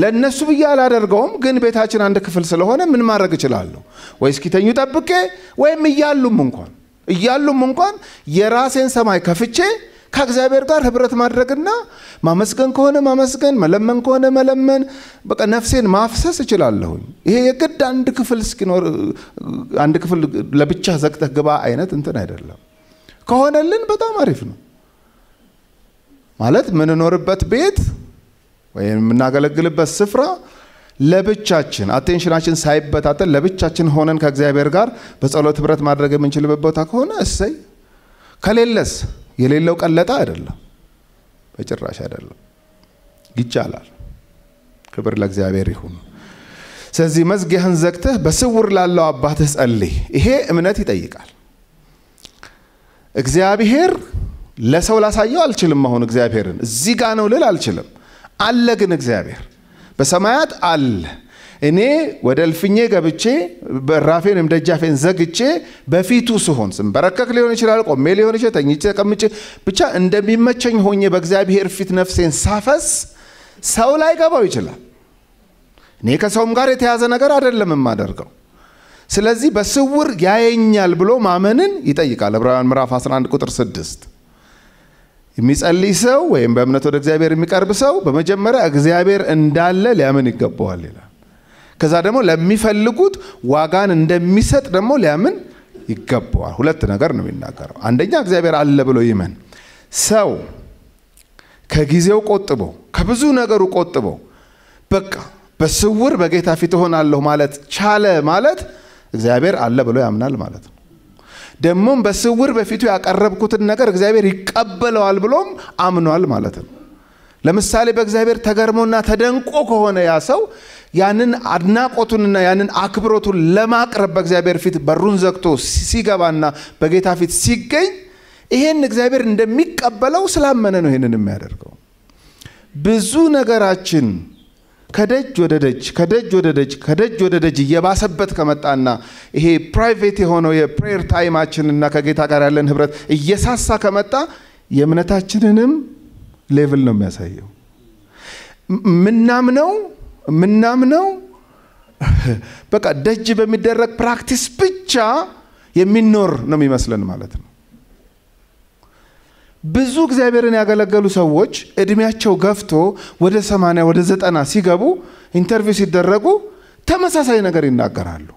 ለእነሱ ብዬ አላደርገውም። ግን ቤታችን አንድ ክፍል ስለሆነ ምን ማድረግ እችላለሁ? ወይ እስኪተኙ ጠብቄ ወይም እያሉም እንኳን እያሉም እንኳን የራሴን ሰማይ ከፍቼ ከእግዚአብሔር ጋር ህብረት ማድረግና ማመስገን ከሆነ ማመስገን፣ መለመን ከሆነ መለመን፣ በቃ ነፍሴን ማፍሰስ እችላለሁኝ። ይሄ የግድ አንድ ክፍል እስኪኖር አንድ ክፍል ለብቻ ዘግተህ ግባ አይነት እንትን አይደለም። ከሆነልን በጣም አሪፍ ነው። ማለት የምንኖርበት ቤት ወይም የምናገለግልበት ስፍራ ለብቻችን አቴንሽናችን ሳይበታተን ለብቻችን ሆነን ከእግዚአብሔር ጋር በጸሎት ህብረት ማድረግ የምንችልበት ቦታ ከሆነ እሰይ። ከሌለስ የሌለው ቀለጠ አይደለም፣ በጭራሽ አይደለም። ይቻላል። ክብር ለእግዚአብሔር ይሁን። ስለዚህ መዝጊያህን ዘግተህ በስውር ላለው አባትህ ጸልይ። ይሄ እምነት ይጠይቃል። እግዚአብሔር ለሰው ላሳየው አልችልም። አሁን እግዚአብሔርን እዚህ ጋ ነው ልል አልችልም። አለ ግን እግዚአብሔር በሰማያት አለ። እኔ ወደ እልፍኜ ገብቼ ወይም ደጃፌን ዘግቼ በፊቱ ስሆን ስንበረከክ ሊሆን ይችላል፣ ቆሜ ሊሆን ይችላል፣ ተኝቼ ተቀምጬ ብቻ እንደሚመቸኝ ሆኜ በእግዚአብሔር ፊት ነፍሴን ሳፈስ ሰው ላይ ገባው ይችላል። እኔ ከሰውም ጋር የተያዘ ነገር አይደለም የማደርገው። ስለዚህ በስውር ያየኛል ብሎ ማመንን ይጠይቃል። ዕብራውያን ምዕራፍ 11 ቁጥር 6 የሚጸልይ ሰው ወይም በእምነት ወደ እግዚአብሔር የሚቀርብ ሰው በመጀመሪያ እግዚአብሔር እንዳለ ሊያምን ይገባዋል ይላል። ከዛ ደግሞ ለሚፈልጉት ዋጋን እንደሚሰጥ ደግሞ ሊያምን ይገባዋል። ሁለት ነገር ነው የሚናገረው። አንደኛ እግዚአብሔር አለ ብሎ ይመን። ሰው ከጊዜው ቆጥቦ ከብዙ ነገሩ ቆጥቦ በቃ በስውር በጌታ ፊት እሆናለሁ ማለት ቻለ ማለት እግዚአብሔር አለ ብሎ ያምናል ማለት ነው። ደግሞም በስውር በፊቱ ያቀረብኩትን ነገር እግዚአብሔር ይቀበለዋል ብሎም አምኗል ማለት ነው። ለምሳሌ በእግዚአብሔር ተገርሞና ተደንቆ ከሆነ ያ ሰው ያንን አድናቆቱንና ያንን አክብሮቱን ለማቅረብ በእግዚአብሔር ፊት በሩን ዘግቶ ሲገባና በጌታ ፊት ሲገኝ ይሄን እግዚአብሔር እንደሚቀበለው ስላመነ ነው ይሄንን የሚያደርገው። ብዙ ነገራችን ከደጅ ወደ ደጅ ከደጅ ወደ ደጅ ከደጅ ወደ ደጅ እየባሰበት ከመጣና ይሄ ፕራይቬት የሆነው የፕሬየር ታይማችንና ከጌታ ጋር ያለን ህብረት እየሳሳ ከመጣ የእምነታችንንም ሌቭል ነው የሚያሳየው። ምናምነው የምናምነው በቃ ደጅ በሚደረግ ፕራክቲስ ብቻ የሚኖር ነው የሚመስለን ማለት ነው። ብዙ እግዚአብሔርን ያገለገሉ ሰዎች እድሜያቸው ገፍቶ ወደ ሰማንያ ወደ ዘጠና ሲገቡ ኢንተርቪው ሲደረጉ ተመሳሳይ ነገር ይናገራሉ።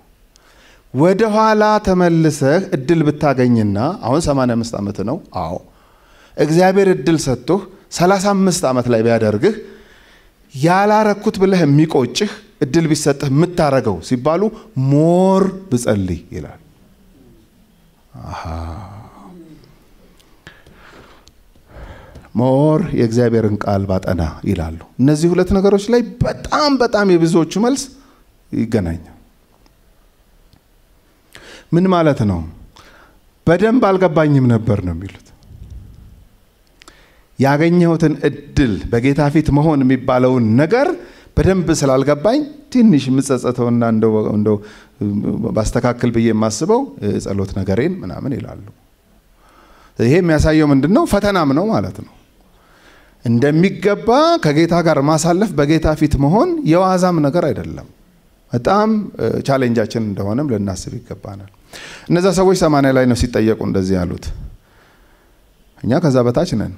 ወደ ኋላ ተመልሰህ እድል ብታገኝና አሁን 85 ዓመት ነው። አዎ እግዚአብሔር እድል ሰጥቶህ 35 ዓመት ላይ ቢያደርግህ ያላረኩት ብለህ የሚቆጭህ እድል ቢሰጥህ የምታረገው ሲባሉ ሞር ብጸልይ ይላል። ሞር የእግዚአብሔርን ቃል ባጠና ይላሉ። እነዚህ ሁለት ነገሮች ላይ በጣም በጣም የብዙዎቹ መልስ ይገናኛል። ምን ማለት ነው? በደንብ አልገባኝም ነበር ነው የሚሉት። ያገኘሁትን እድል በጌታ ፊት መሆን የሚባለውን ነገር በደንብ ስላልገባኝ ትንሽ የምጸጸተውና እንደው ባስተካክል ብዬ የማስበው ጸሎት ነገሬን ምናምን ይላሉ። ይሄ የሚያሳየው ምንድን ነው? ፈተናም ነው ማለት ነው። እንደሚገባ ከጌታ ጋር ማሳለፍ፣ በጌታ ፊት መሆን የዋዛም ነገር አይደለም። በጣም ቻሌንጃችን እንደሆነም ልናስብ ይገባናል። እነዛ ሰዎች ሰማንያ ላይ ነው ሲጠየቁ እንደዚህ ያሉት። እኛ ከዛ በታች ነን።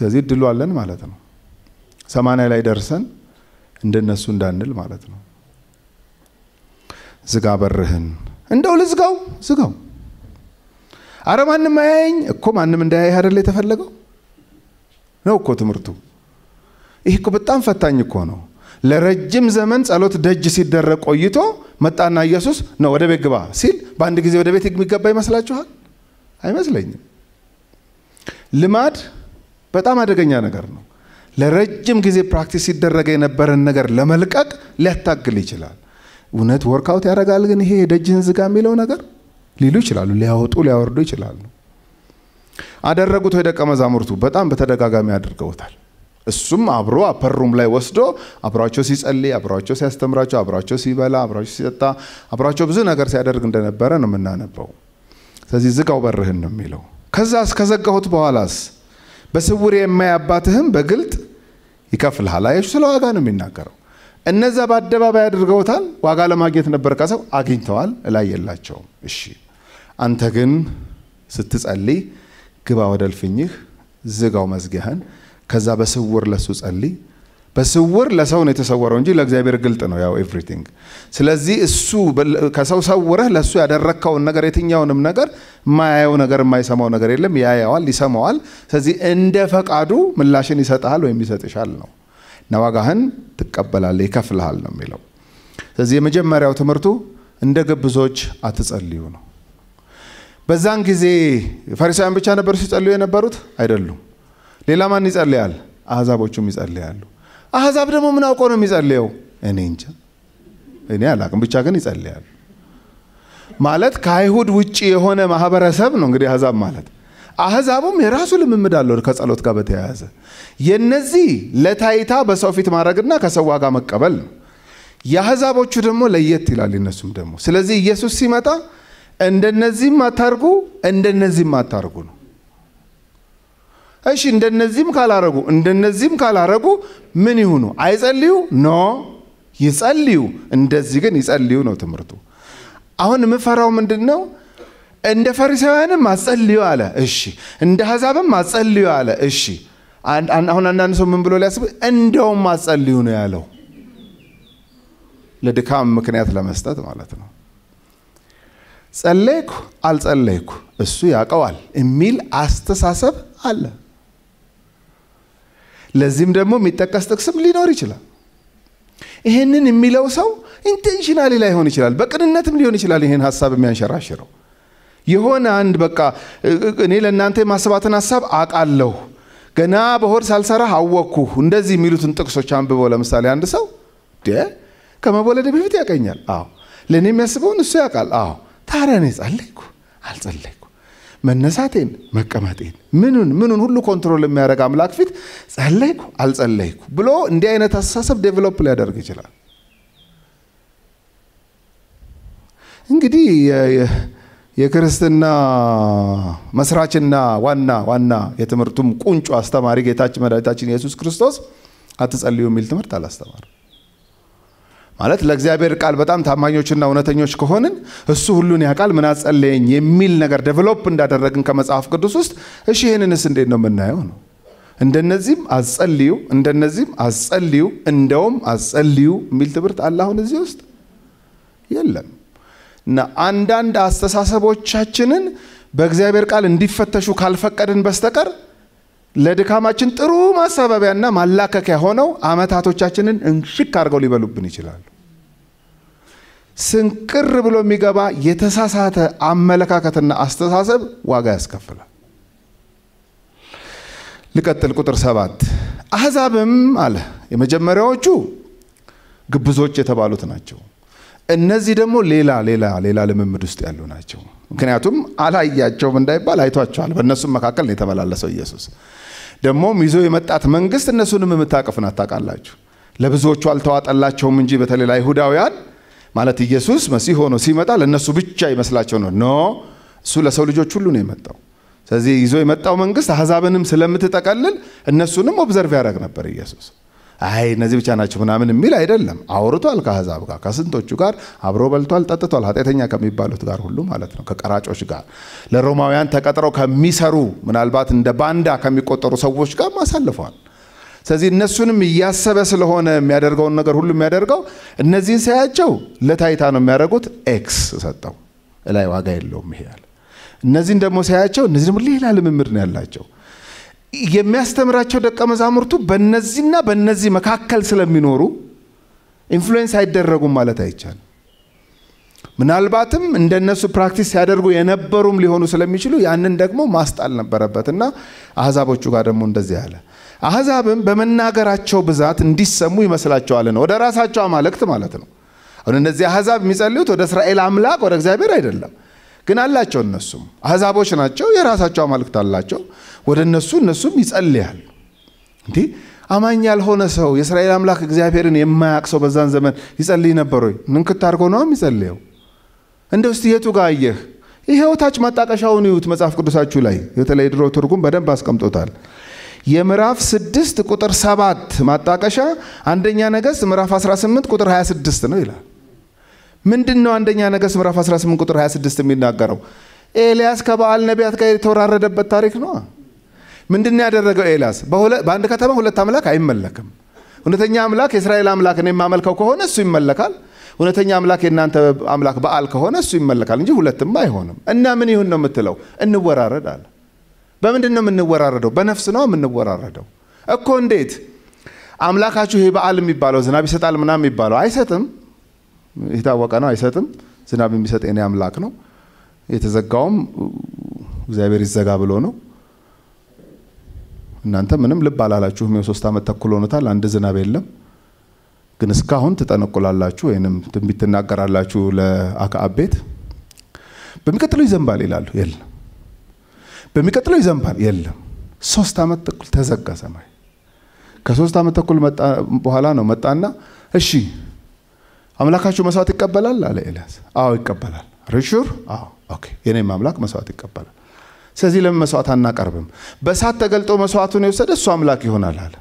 ስለዚህ እድሉ አለን ማለት ነው። ሰማንያ ላይ ደርሰን እንደነሱ እንዳንል ማለት ነው። ዝጋ በርህን። እንደው ልዝጋው? ዝጋው። አረ ማንም አያየኝ እኮ። ማንም እንዳያይ አደለ የተፈለገው ነው እኮ ትምህርቱ። ይህ እኮ በጣም ፈታኝ እኮ ነው። ለረጅም ዘመን ጸሎት ደጅ ሲደረግ ቆይቶ መጣና ኢየሱስ ነው ወደ ቤት ግባ ሲል በአንድ ጊዜ ወደ ቤት የሚገባ ይመስላችኋል? አይመስለኝም። ልማድ በጣም አደገኛ ነገር ነው። ለረጅም ጊዜ ፕራክቲስ ሲደረገ የነበረን ነገር ለመልቀቅ ሊያታግል ይችላል። እውነት ወርክአውት ያደርጋል፣ ግን ይሄ የደጅን ዝጋ የሚለው ነገር ሊሉ ይችላሉ፣ ሊያወጡ ሊያወርዱ ይችላሉ። አደረጉት ወይ ደቀ መዛሙርቱ በጣም በተደጋጋሚ አድርገውታል። እሱም አብሮ አፐሩም ላይ ወስዶ አብሯቸው ሲጸልይ፣ አብሯቸው ሲያስተምራቸው፣ አብሯቸው ሲበላ፣ አብሯቸው ሲጠጣ፣ አብሯቸው ብዙ ነገር ሲያደርግ እንደነበረ ነው የምናነበው። ስለዚህ ዝጋው በርህን ነው የሚለው። ከዛስ ከዘጋሁት በኋላስ በስውር የማይ አባትህም በግልጥ ይከፍልሃል። አያችሁ፣ ስለ ዋጋ ነው የሚናገረው። እነዛ በአደባባይ አድርገውታል። ዋጋ ለማግኘት ነበር ከሰው አግኝተዋል። እላይ የላቸውም። እሺ፣ አንተ ግን ስትጸልይ ግባ ወደ እልፍኝህ፣ ዝጋው መዝጊያህን፣ ከዛ በስውር ለሱ ጸልይ በስውር ለሰው ነው የተሰወረው እንጂ ለእግዚአብሔር ግልጥ ነው ያው ኤቭሪቲንግ። ስለዚህ እሱ ከሰው ሰውረህ ለእሱ ያደረግከውን ነገር የትኛውንም ነገር የማያየው ነገር የማይሰማው ነገር የለም። ያየዋል፣ ይሰማዋል። ስለዚህ እንደ ፈቃዱ ምላሽን ይሰጥሃል ወይም ይሰጥሻል ነው ነዋጋህን ትቀበላለህ፣ ይከፍልሃል ነው የሚለው። ስለዚህ የመጀመሪያው ትምህርቱ እንደ ግብዞች አትጸልዩ ነው። በዛን ጊዜ ፈሪሳውያን ብቻ ነበሩ ሲጸልዩ የነበሩት? አይደሉም። ሌላ ማን ይጸልያል? አህዛቦቹም ይጸልያሉ። አህዛብ ደግሞ ምን አውቆ ነው የሚጸልየው? እኔ እንጃ፣ እኔ አላቅም። ብቻ ግን ይጸልያል ማለት ከአይሁድ ውጭ የሆነ ማህበረሰብ ነው እንግዲህ አህዛብ ማለት። አህዛቡም የራሱ ልምምድ አለው ከጸሎት ጋር በተያያዘ የነዚህ ለታይታ በሰው ፊት ማድረግና ከሰው ዋጋ መቀበል ነው። የአህዛቦቹ ደግሞ ለየት ይላል። እነሱም ደግሞ ስለዚህ ኢየሱስ ሲመጣ እንደነዚህም አታርጉ እንደነዚህም አታርጉ ነው። እሺ እንደነዚህም ካላረጉ እንደነዚህም ካላረጉ ምን ይሁኑ? አይጸልዩ? ኖ ይጸልዩ። እንደዚህ ግን ይጸልዩ ነው ትምህርቱ። አሁን የምፈራው ምንድን ነው? እንደ ፈሪሳውያንም አጸልዩ አለ። እሺ እንደ አሕዛብም አጸልዩ አለ። እሺ አሁን አንዳንድ ሰው ምን ብሎ ሊያስብ እንደውም አጸልዩ ነው ያለው፣ ለድካም ምክንያት ለመስጠት ማለት ነው። ጸለይኩ አልጸለይኩ እሱ ያውቀዋል የሚል አስተሳሰብ አለ። ለዚህም ደግሞ የሚጠቀስ ጥቅስም ሊኖር ይችላል። ይህንን የሚለው ሰው ኢንቴንሽናሊ ላይሆን ይችላል፣ በቅንነትም ሊሆን ይችላል። ይህን ሀሳብ የሚያንሸራሽረው የሆነ አንድ በቃ እኔ ለእናንተ የማስባትን ሀሳብ አቃለሁ፣ ገና በሆድ ሳልሰራ አወቅኩ፣ እንደዚህ የሚሉትን ጥቅሶች አንብቦ ለምሳሌ አንድ ሰው ከመወለደ በፊት ያቀኛል። አዎ ለእኔ የሚያስበውን እሱ ያውቃል። አዎ ታዲያ እኔ ጸለይኩ አልጸለይኩ መነሳቴን፣ መቀመጤን፣ ምኑን ምኑን ሁሉ ኮንትሮል የሚያደርግ አምላክ ፊት ጸለይኩ አልጸለይኩ ብሎ እንዲህ አይነት አስተሳሰብ ዴቨሎፕ ሊያደርግ ይችላል። እንግዲህ የክርስትና መስራችና ዋና ዋና የትምህርቱም ቁንጮ አስተማሪ ጌታችን መድኃኒታችን ኢየሱስ ክርስቶስ አትጸልዩ የሚል ትምህርት አላስተማርም። ማለት ለእግዚአብሔር ቃል በጣም ታማኞችና እውነተኞች ከሆንን እሱ ሁሉን ያውቃል ምን አጸለየኝ የሚል ነገር ዴቨሎፕ እንዳደረግን ከመጽሐፍ ቅዱስ ውስጥ እሺ ይህንንስ እንዴት ነው የምናየው ነው። እንደነዚህም አጸልዩ፣ እንደነዚህም አጸልዩ፣ እንደውም አጸልዩ የሚል ትምህርት አለ አሁን እዚህ ውስጥ የለም። እና አንዳንድ አስተሳሰቦቻችንን በእግዚአብሔር ቃል እንዲፈተሹ ካልፈቀድን በስተቀር ለድካማችን ጥሩ ማሳበቢያና ማላከኪያ ሆነው አመታቶቻችንን እንሽክ አድርገው ሊበሉብን ይችላሉ። ስንቅር ብሎ የሚገባ የተሳሳተ አመለካከትና አስተሳሰብ ዋጋ ያስከፍላል። ልቀጥል። ቁጥር ሰባት አሕዛብም አለ የመጀመሪያዎቹ ግብዞች የተባሉት ናቸው። እነዚህ ደግሞ ሌላ ሌላ ሌላ ልምምድ ውስጥ ያሉ ናቸው። ምክንያቱም አላያቸውም እንዳይባል አይቷቸዋል። በእነሱም መካከል ነው የተመላለሰው ኢየሱስ። ደግሞም ይዞ የመጣት መንግስት እነሱንም የምታቅፍ ናት። ታውቃላችሁ፣ ለብዙዎቹ አልተዋጠላቸውም እንጂ በተለይ ለአይሁዳውያን ማለት ኢየሱስ መሲህ ሆኖ ሲመጣ ለእነሱ ብቻ ይመስላቸው ነው። ኖ እሱ ለሰው ልጆች ሁሉ ነው የመጣው። ስለዚህ ይዞ የመጣው መንግስት አሕዛብንም ስለምትጠቀልል እነሱንም ኦብዘርቭ ያደረግ ነበር ኢየሱስ። አይ እነዚህ ብቻ ናቸው ምናምን የሚል አይደለም። አውርቷል ከአሕዛብ ጋር ከስንቶቹ ጋር አብሮ በልቷል፣ ጠጥቷል። ኃጢአተኛ ከሚባሉት ጋር ሁሉ ማለት ነው። ከቀራጮች ጋር፣ ለሮማውያን ተቀጥረው ከሚሰሩ ምናልባት እንደ ባንዳ ከሚቆጠሩ ሰዎች ጋር አሳልፏል። ስለዚህ እነሱንም እያሰበ ስለሆነ የሚያደርገውን ነገር ሁሉ የሚያደርገው እነዚህን ሳያቸው ለታይታ ነው የሚያደርጉት። ኤክስ ሰጠው እላይ ዋጋ የለውም ይሄ ያለ። እነዚህን ደግሞ ሳያቸው እነዚህ ደግሞ ሌላ ልምምድ ነው ያላቸው። የሚያስተምራቸው ደቀ መዛሙርቱ በነዚህና በነዚህ መካከል ስለሚኖሩ ኢንፍሉዌንስ አይደረጉም ማለት አይቻልም። ምናልባትም እንደነሱ ፕራክቲስ ሲያደርጉ የነበሩም ሊሆኑ ስለሚችሉ ያንን ደግሞ ማስጣል ነበረበት እና አህዛቦቹ ጋር ደግሞ እንደዚህ አለ። አሕዛብም በመናገራቸው ብዛት እንዲሰሙ ነው ወደ ራሳቸው አማልክት ማለት ነው። አሁን እነዚህ አሕዛብ የሚጸልዩት ወደ እስራኤል አምላክ ወደ እግዚአብሔር አይደለም። ግን አላቸው። እነሱም አሕዛቦች ናቸው፣ የራሳቸው አማልክት አላቸው። ወደ እነሱ እነሱም ይጸልያል። እንዲህ አማኝ ያልሆነ ሰው የእስራኤል አምላክ እግዚአብሔርን የማያቅ ሰው በዛን ዘመን ይጸልይ ነበር ወይ? ንንክት አድርጎ ነው የሚጸልየው። እንደ ውስጥ የቱ ጋር አየህ? ይሄው ታች ማጣቀሻውን ይዩት። መጽሐፍ ቅዱሳችሁ ላይ የተለይ ድሮ ትርጉም በደንብ አስቀምጦታል። የምዕራፍ 6 ቁጥር 7 ማጣቀሻ አንደኛ ነገሥት ምዕራፍ 18 ቁጥር 26 ነው ይላል። ምንድን ነው አንደኛ ነገሥት ምዕራፍ 18 ቁጥር 26 የሚናገረው? ኤልያስ ከበዓል ነቢያት ጋር የተወራረደበት ታሪክ ነው። ምንድን ነው ያደረገው ኤልያስ? በአንድ ከተማ ሁለት አምላክ አይመለክም። እውነተኛ አምላክ የእስራኤል አምላክ እኔ የማመልከው ከሆነ እሱ ይመለካል። እውነተኛ አምላክ የእናንተ አምላክ በዓል ከሆነ እሱ ይመለካል እንጂ ሁለትም አይሆንም። እና ምን ይሁን ነው የምትለው? እንወራረድ አለ። በምንድን ነው የምንወራረደው? በነፍስ ነው የምንወራረደው እኮ። እንዴት አምላካችሁ ይሄ በዓል የሚባለው ዝናብ ይሰጣል ምናምን የሚባለው አይሰጥም፣ የታወቀ ነው። አይሰጥም። ዝናብ የሚሰጥ የኔ አምላክ ነው። የተዘጋውም እግዚአብሔር ይዘጋ ብሎ ነው። እናንተ ምንም ልብ አላላችሁም። የሶስት ዓመት ተኩል ሆኖታል። አንድ ዝናብ የለም። ግን እስካሁን ትጠነቁላላችሁ ወይም ትንቢት ትናገራላችሁ ለአክዓብ ቤት በሚቀጥለው ይዘንባል ይላሉ። የለም በሚቀጥለው ይዘንባል። የለም ሶስት ዓመት ተኩል ተዘጋ ሰማይ። ከሶስት ዓመት ተኩል በኋላ ነው መጣና እሺ አምላካችሁ መስዋዕት ይቀበላል አለ ኤልያስ። አዎ ይቀበላል። ሪሹር አዎ ኦኬ፣ የኔም አምላክ መስዋዕት ይቀበላል። ስለዚህ ለምን መስዋዕት አናቀርብም? በእሳት ተገልጦ መስዋዕቱን የወሰደ እሱ አምላክ ይሆናል አለ።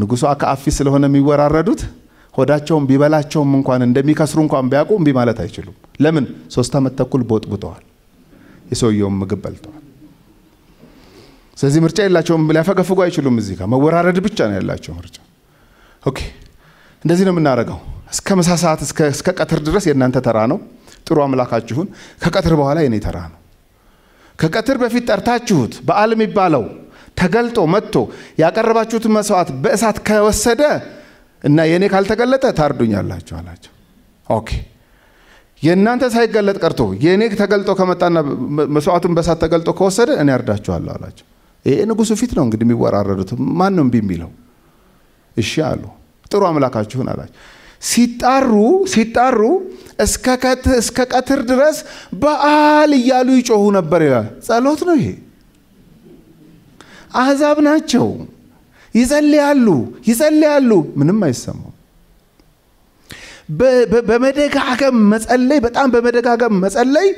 ንጉሱ። አክአፊ ስለሆነ የሚወራረዱት ሆዳቸውን ቢበላቸውም እንኳን እንደሚከስሩ እንኳን ቢያውቁ እምቢ ማለት አይችሉም። ለምን? ሶስት ዓመት ተኩል ቦጥቡጠዋል። የሰውየውም ምግብ በልተዋል። ስለዚህ ምርጫ የላቸውም፣ ሊያፈገፍጉ አይችሉም። እዚህ ጋር መወራረድ ብቻ ነው ያላቸው ምርጫ። ኦኬ እንደዚህ ነው የምናደርገው። እስከ ምሳ ሰዓት እስከ ቀትር ድረስ የእናንተ ተራ ነው። ጥሩ አምላካችሁን። ከቀትር በኋላ የኔ ተራ ነው። ከቀትር በፊት ጠርታችሁት በዓል የሚባለው ተገልጦ መጥቶ ያቀረባችሁትን መስዋዕት በእሳት ከወሰደ እና የእኔ ካልተገለጠ ታርዱኛላችሁ አላቸው። ኦኬ የእናንተ ሳይገለጥ ቀርቶ የእኔ ተገልጦ ከመጣና መስዋዕቱን በእሳት ተገልጦ ከወሰደ እኔ አርዳችኋለሁ አላቸው። ይሄ ንጉሱ ፊት ነው እንግዲህ የሚወራረዱት። ማን ነው እምቢ የሚለው? እሺ አሉ። ጥሩ አምላካችሁን አላቸው። ሲጣሩ ሲጣሩ እስከ ቀትር ድረስ በዓል እያሉ ይጮሁ ነበር ይላል። ጸሎት ነው ይሄ። አሕዛብ ናቸው። ይጸልያሉ ይጸልያሉ፣ ምንም አይሰማው። በመደጋገም መጸለይ በጣም በመደጋገም መጸለይ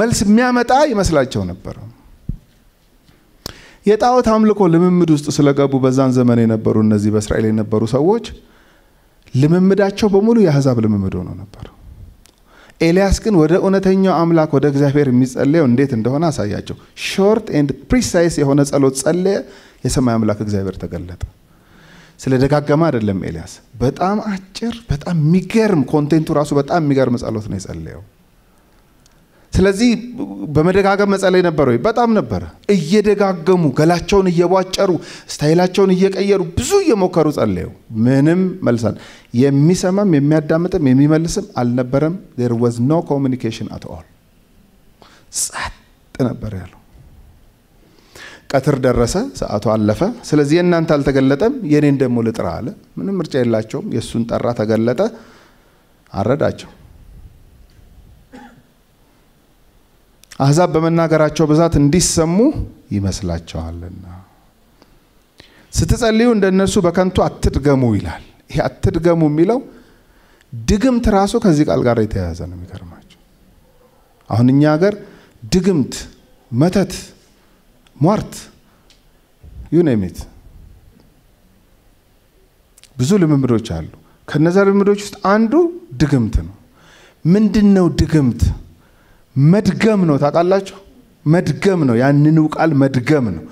መልስ የሚያመጣ ይመስላቸው ነበር። የጣዖት አምልኮ ልምምድ ውስጥ ስለገቡ በዛን ዘመን የነበሩ እነዚህ በእስራኤል የነበሩ ሰዎች ልምምዳቸው በሙሉ የአሕዛብ ልምምድ ሆኖ ነበር። ኤልያስ ግን ወደ እውነተኛው አምላክ ወደ እግዚአብሔር የሚጸለየው እንዴት እንደሆነ አሳያቸው። ሾርት ኤንድ ፕሪሳይስ የሆነ ጸሎት ጸለየ። የሰማይ አምላክ እግዚአብሔር ተገለጠ። ስለደጋገመ አይደለም ኤልያስ፣ በጣም አጭር፣ በጣም የሚገርም ኮንቴንቱ ራሱ በጣም የሚገርም ጸሎት ነው የጸለየው። ስለዚህ በመደጋገም መጸለይ ነበረ ወይ? በጣም ነበረ። እየደጋገሙ ገላቸውን እየቧጨሩ ስታይላቸውን እየቀየሩ ብዙ እየሞከሩ ጸለዩ። ምንም መልሳል። የሚሰማም የሚያዳምጥም የሚመልስም አልነበረም። ዜር ወዝ ኖ ኮሚኒኬሽን አት ኦል። ጸጥ ነበር ያለው። ቀትር ደረሰ፣ ሰዓቱ አለፈ። ስለዚህ የእናንተ አልተገለጠም፣ የእኔን ደግሞ ልጥራ አለ። ምንም ምርጫ የላቸውም። የእሱን ጠራ፣ ተገለጠ፣ አረዳቸው። አሕዛብ በመናገራቸው ብዛት እንዲሰሙ ይመስላቸዋልና። ስትጸልዩ እንደ እነርሱ በከንቱ አትድገሙ ይላል። ይሄ አትድገሙ የሚለው ድግምት ራሱ ከዚህ ቃል ጋር የተያያዘ ነው። የሚገርማቸው አሁን እኛ ሀገር ድግምት፣ መተት፣ ሟርት ዩኔሚት ብዙ ልምምዶች አሉ። ከነዛ ልምምዶች ውስጥ አንዱ ድግምት ነው። ምንድን ነው ድግምት? መድገም ነው። ታውቃላችሁ፣ መድገም ነው። ያንኑ ቃል መድገም ነው።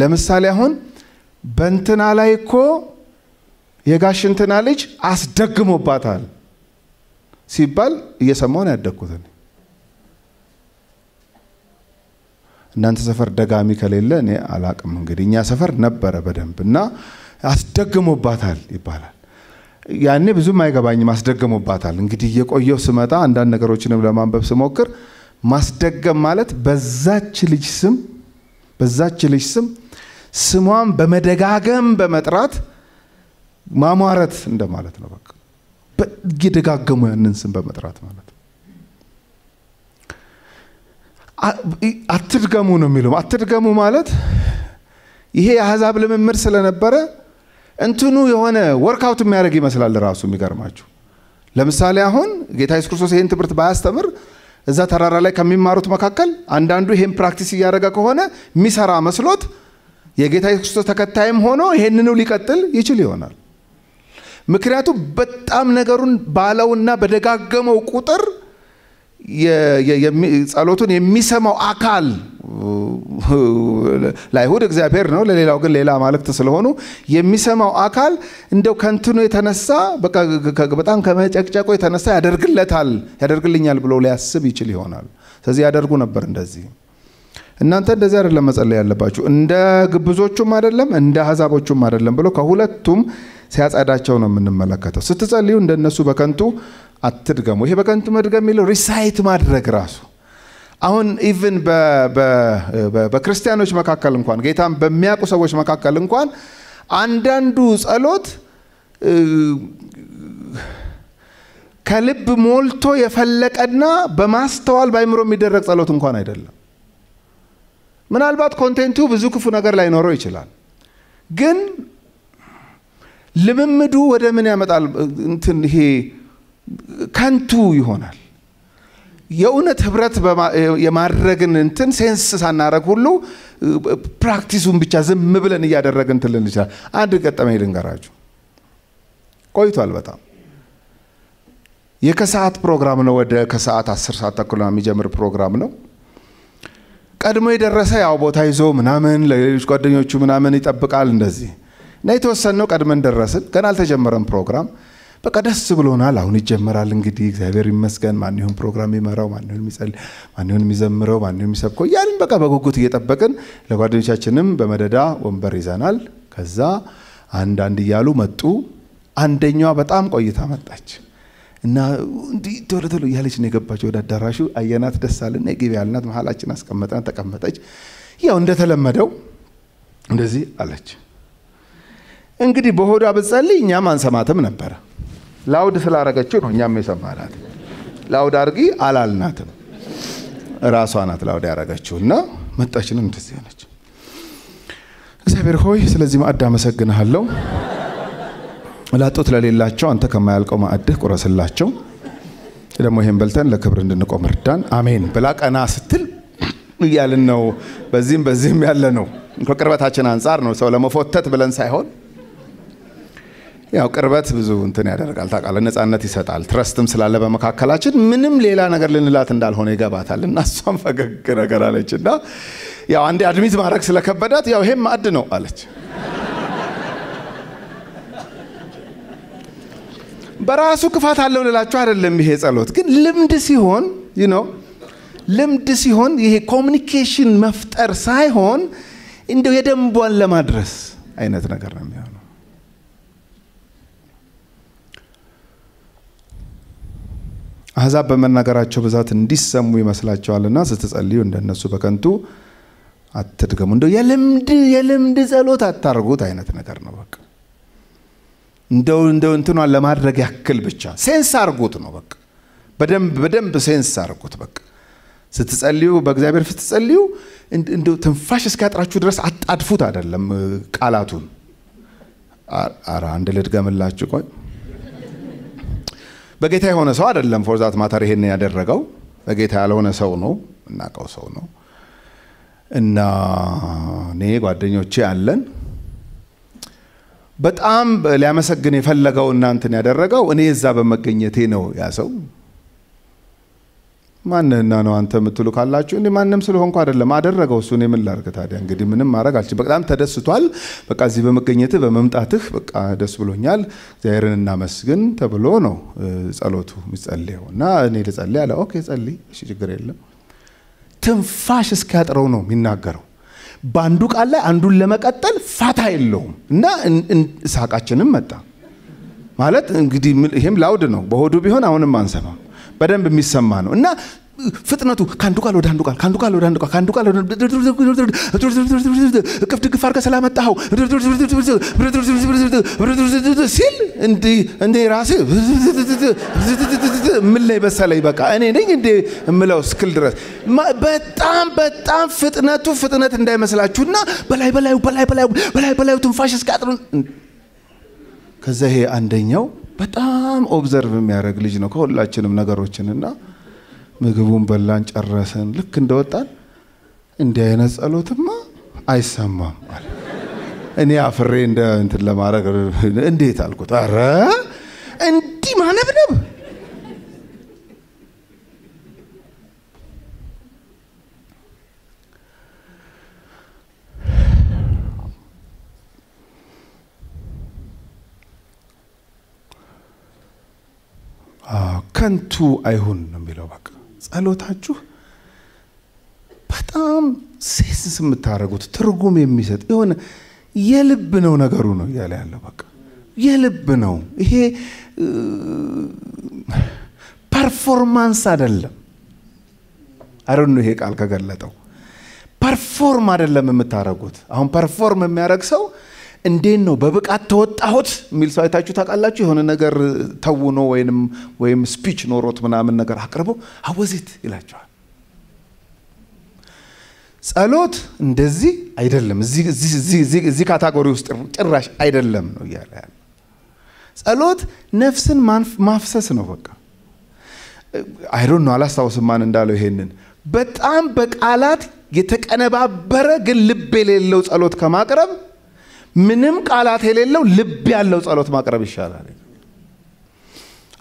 ለምሳሌ አሁን በእንትና ላይ እኮ የጋሽ እንትና ልጅ አስደግሞባታል ሲባል እየሰማሁ ነው ያደግኩት። እናንተ ሰፈር ደጋሚ ከሌለ እኔ አላቅም። እንግዲህ እኛ ሰፈር ነበረ በደንብ እና አስደግሞባታል ይባላል። ያኔ ብዙም አይገባኝም አስደግሞባታል። እንግዲህ እየቆየው ስመጣ አንዳንድ ነገሮችንም ለማንበብ ስሞክር ማስደገም ማለት በዛች ልጅ ስም በዛች ልጅ ስም ስሟን በመደጋገም በመጥራት ማሟረት እንደማለት ነው። በቃ እየደጋገሙ ያንን ስም በመጥራት ማለት አትድገሙ ነው የሚለው። አትድገሙ ማለት ይሄ የአሕዛብ ልምምድ ስለነበረ እንትኑ የሆነ ወርካውት የሚያደርግ ይመስላል ራሱ። የሚገርማችሁ ለምሳሌ አሁን ጌታ ኢየሱስ ክርስቶስ ይህን ትምህርት ባያስተምር እዛ ተራራ ላይ ከሚማሩት መካከል አንዳንዱ ይሄን ፕራክቲስ እያደረገ ከሆነ የሚሰራ መስሎት የጌታ ክርስቶስ ተከታይም ሆኖ ይሄንኑ ሊቀጥል ይችል ይሆናል። ምክንያቱም በጣም ነገሩን ባለውና በደጋገመው ቁጥር ጸሎቱን የሚሰማው አካል ለአይሁድ እግዚአብሔር ነው፣ ለሌላው ግን ሌላ አማልክት ስለሆኑ የሚሰማው አካል እንደው ከንትኑ የተነሳ በጣም ከመጨቅጨቆ የተነሳ ያደርግለታል ያደርግልኛል ብሎ ሊያስብ ይችል ይሆናል። ስለዚህ ያደርጉ ነበር እንደዚህ። እናንተ እንደዚህ አይደለም መጸለይ ያለባችሁ፣ እንደ ግብዞቹም አይደለም እንደ አሕዛቦቹም አይደለም ብሎ ከሁለቱም ሲያጸዳቸው ነው የምንመለከተው። ስትጸልዩ እንደነሱ በከንቱ አትድገሙ። ይሄ በከንቱ መድገም የሚለው ሪሳይት ማድረግ ራሱ አሁን ኢቭን በክርስቲያኖች መካከል እንኳን ጌታን በሚያውቁ ሰዎች መካከል እንኳን አንዳንዱ ጸሎት ከልብ ሞልቶ የፈለቀና በማስተዋል በአይምሮ የሚደረግ ጸሎት እንኳን አይደለም። ምናልባት ኮንቴንቱ ብዙ ክፉ ነገር ላይኖረው ይችላል፣ ግን ልምምዱ ወደ ምን ያመጣል? እንትን ይሄ ከንቱ ይሆናል። የእውነት ህብረት የማድረግን እንትን ሴንስ ሳናረግ ሁሉ ፕራክቲሱን ብቻ ዝም ብለን እያደረግን እንትልን ይችላል። አንድ ገጠመኝ ልንገራችሁ። ቆይቷል በጣም የከሰዓት ፕሮግራም ነው። ወደ ከሰዓት አስር ሰዓት ተኩል የሚጀምር ፕሮግራም ነው። ቀድሞ የደረሰ ያው ቦታ ይዞ ምናምን ለሌሎች ጓደኞቹ ምናምን ይጠብቃል እንደዚህ እና የተወሰን ነው። ቀድመን ደረስን። ገና አልተጀመረም ፕሮግራም በቃ ደስ ብሎናል። አሁን ይጀመራል እንግዲህ እግዚአብሔር ይመስገን። ማንሁን ፕሮግራም ይመራው፣ ማንሁን ይሁን ማንሁን የሚዘምረው፣ ማንሁን የሚሰብከው እያልን በቃ በጉጉት እየጠበቅን ለጓደኞቻችንም በመደዳ ወንበር ይዘናል። ከዛ አንዳንድ እያሉ መጡ። አንደኛዋ በጣም ቆይታ መጣች እና እንዲህ ቶሎ ቶሎ እያለች ነው የገባቸው ወደ አዳራሹ። አየናት፣ ደስ አለን። ግቢ ያልናት መሀላችን አስቀመጠናት፣ ተቀመጠች። ያው እንደተለመደው እንደዚህ አለች። እንግዲህ በሆዷ ብትጸልይ እኛም አንሰማትም ነበረ። ላውድ ስላረገችው ነው እኛም የሰማናት። ላውድ አርጊ አላልናትም፣ ራሷ ናት ላውድ ያረገችው እና መጣችንም እንደዚህ ነች። እግዚአብሔር ሆይ ስለዚህ ማዕድ አመሰግንሃለሁ። ላጡት ለሌላቸው አንተ ከማያልቀው ማዕድህ ቁረስላቸው። ደግሞ ይሄን በልተን ለክብር እንድንቆም እርዳን፣ አሜን ብላ ቀና ስትል እያልን ነው። በዚህም በዚህም ያለ ነው። ከቅርበታችን አንጻር ነው ሰው ለመፎተት ብለን ሳይሆን ያው ቅርበት ብዙ እንትን ያደርጋል ታውቃለህ፣ ነፃነት ይሰጣል። ትረስትም ስላለ በመካከላችን ምንም ሌላ ነገር ልንላት እንዳልሆነ ይገባታል። እና እሷም ፈገግ ነገር አለች እና ያው አንዴ አድሚት ማድረግ ስለከበዳት ያው ይሄም ማዕድ ነው አለች። በራሱ ክፋት አለው ልላችሁ አይደለም። ይሄ ጸሎት ግን ልምድ ሲሆን ነው ልምድ ሲሆን ይሄ ኮሚኒኬሽን መፍጠር ሳይሆን እንደው የደንቧን ለማድረስ አይነት ነገር ነው የሚሆን አሕዛብ በመናገራቸው ብዛት እንዲሰሙ ይመስላቸዋልና ስትጸልዩ እንደነሱ በከንቱ አትድገሙ። እንደው የልምድ የልምድ ጸሎት አታርጉት አይነት ነገር ነው። በቃ እንደው እንደው እንትኗን ለማድረግ ያክል ብቻ ሴንስ አርጉት ነው። በቃ በደንብ በደንብ ሴንስ አርጉት። በቃ ስትጸልዩ በእግዚአብሔር ፊት ስትጸልዩ እንደው ትንፋሽ እስኪያጥራችሁ ድረስ አጣድፉት አይደለም ቃላቱን። ኧረ አንድ ልድገምላችሁ ቆይ በጌታ የሆነ ሰው አይደለም። ዛት ማተር ይሄን ያደረገው በጌታ ያልሆነ ሰው ነው፣ እናቀው ሰው ነው እና እኔ ጓደኞቼ አለን በጣም ሊያመሰግን የፈለገው እናንትን ያደረገው እኔ እዛ በመገኘቴ ነው ያ ሰው ማንህና ነው አንተ የምትሉ ካላችሁ፣ እንዲህ ማንም ስለሆንኩ አይደለም አደረገው እሱ። እኔ ምን ላድርግ ታዲያ? እንግዲህ ምንም ማድረግ አልችል። በጣም ተደስቷል። በቃ እዚህ በመገኘትህ በመምጣትህ በቃ ደስ ብሎኛል፣ እግዚአብሔርን እናመስግን ተብሎ ነው ጸሎቱ የሚጸልየው። እና እኔ ልጸልይ አለ። ኦኬ ጸልይ፣ እሺ፣ ችግር የለም። ትንፋሽ እስኪያጥረው ነው የሚናገረው። በአንዱ ቃል ላይ አንዱን ለመቀጠል ፋታ የለውም እና ሳቃችንም መጣ ማለት እንግዲህ። ይሄም ላውድ ነው፣ በሆዱ ቢሆን አሁንም አንሰማም በደንብ የሚሰማ ነው እና ፍጥነቱ ከአንዱ ቃል ወደ አንዱ ቃል ከአንዱ ቃል ወደ አንዱ ቃል ከአንዱ ቃል እቅፍ ድግፍ አድርገህ ስላመጣኸው ሲል እንዲህ እኔ ራሴ ምን ላይ በሰለኝ በቃ እኔ ነኝ እንዴ የምለው እስክል ድረስ በጣም በጣም ፍጥነቱ ፍጥነት እንዳይመስላችሁ እና በላይ በላዩ በላይ በላዩ በላይ በላዩ ትንፋሽ እስኪያጥሩን ከዛ ይሄ አንደኛው በጣም ኦብዘርቭ የሚያደርግ ልጅ ነው ከሁላችንም ነገሮችን ምግቡን በላን ጨረስን። ልክ እንደወጣን እንዲህ አይነት ጸሎትማ አይሰማም አለ። እኔ አፍሬ እንደ እንትን ለማድረግ እንዴት አልኩት። ኧረ እንዲህ ማነብነብ ከንቱ አይሁን ነው የሚለው። በቃ ጸሎታችሁ በጣም ሴንስ የምታደርጉት ትርጉም የሚሰጥ የሆነ የልብ ነው ነገሩ ነው እያለ ያለው በቃ የልብ ነው። ይሄ ፐርፎርማንስ አይደለም። አረኑ ይሄ ቃል ከገለጠው ፐርፎርም አይደለም የምታደርጉት። አሁን ፐርፎርም የሚያደርግ ሰው እንዴት ነው በብቃት ተወጣሁት የሚል ሰው አይታችሁ ታውቃላችሁ? የሆነ ነገር ተውኖ ወይም ወይም ስፒች ኖሮት ምናምን ነገር አቅርቦ አወዚት ይላቸዋል። ጸሎት እንደዚህ አይደለም፣ እዚህ ካታጎሪ ውስጥ ጭራሽ አይደለም ነው እያለ ያለ። ጸሎት ነፍስን ማፍሰስ ነው። በቃ አይዶን ነው አላስታውስም ማን እንዳለው ይሄንን በጣም በቃላት የተቀነባበረ ግን ልብ የሌለው ጸሎት ከማቅረብ ምንም ቃላት የሌለው ልብ ያለው ጸሎት ማቅረብ ይሻላል።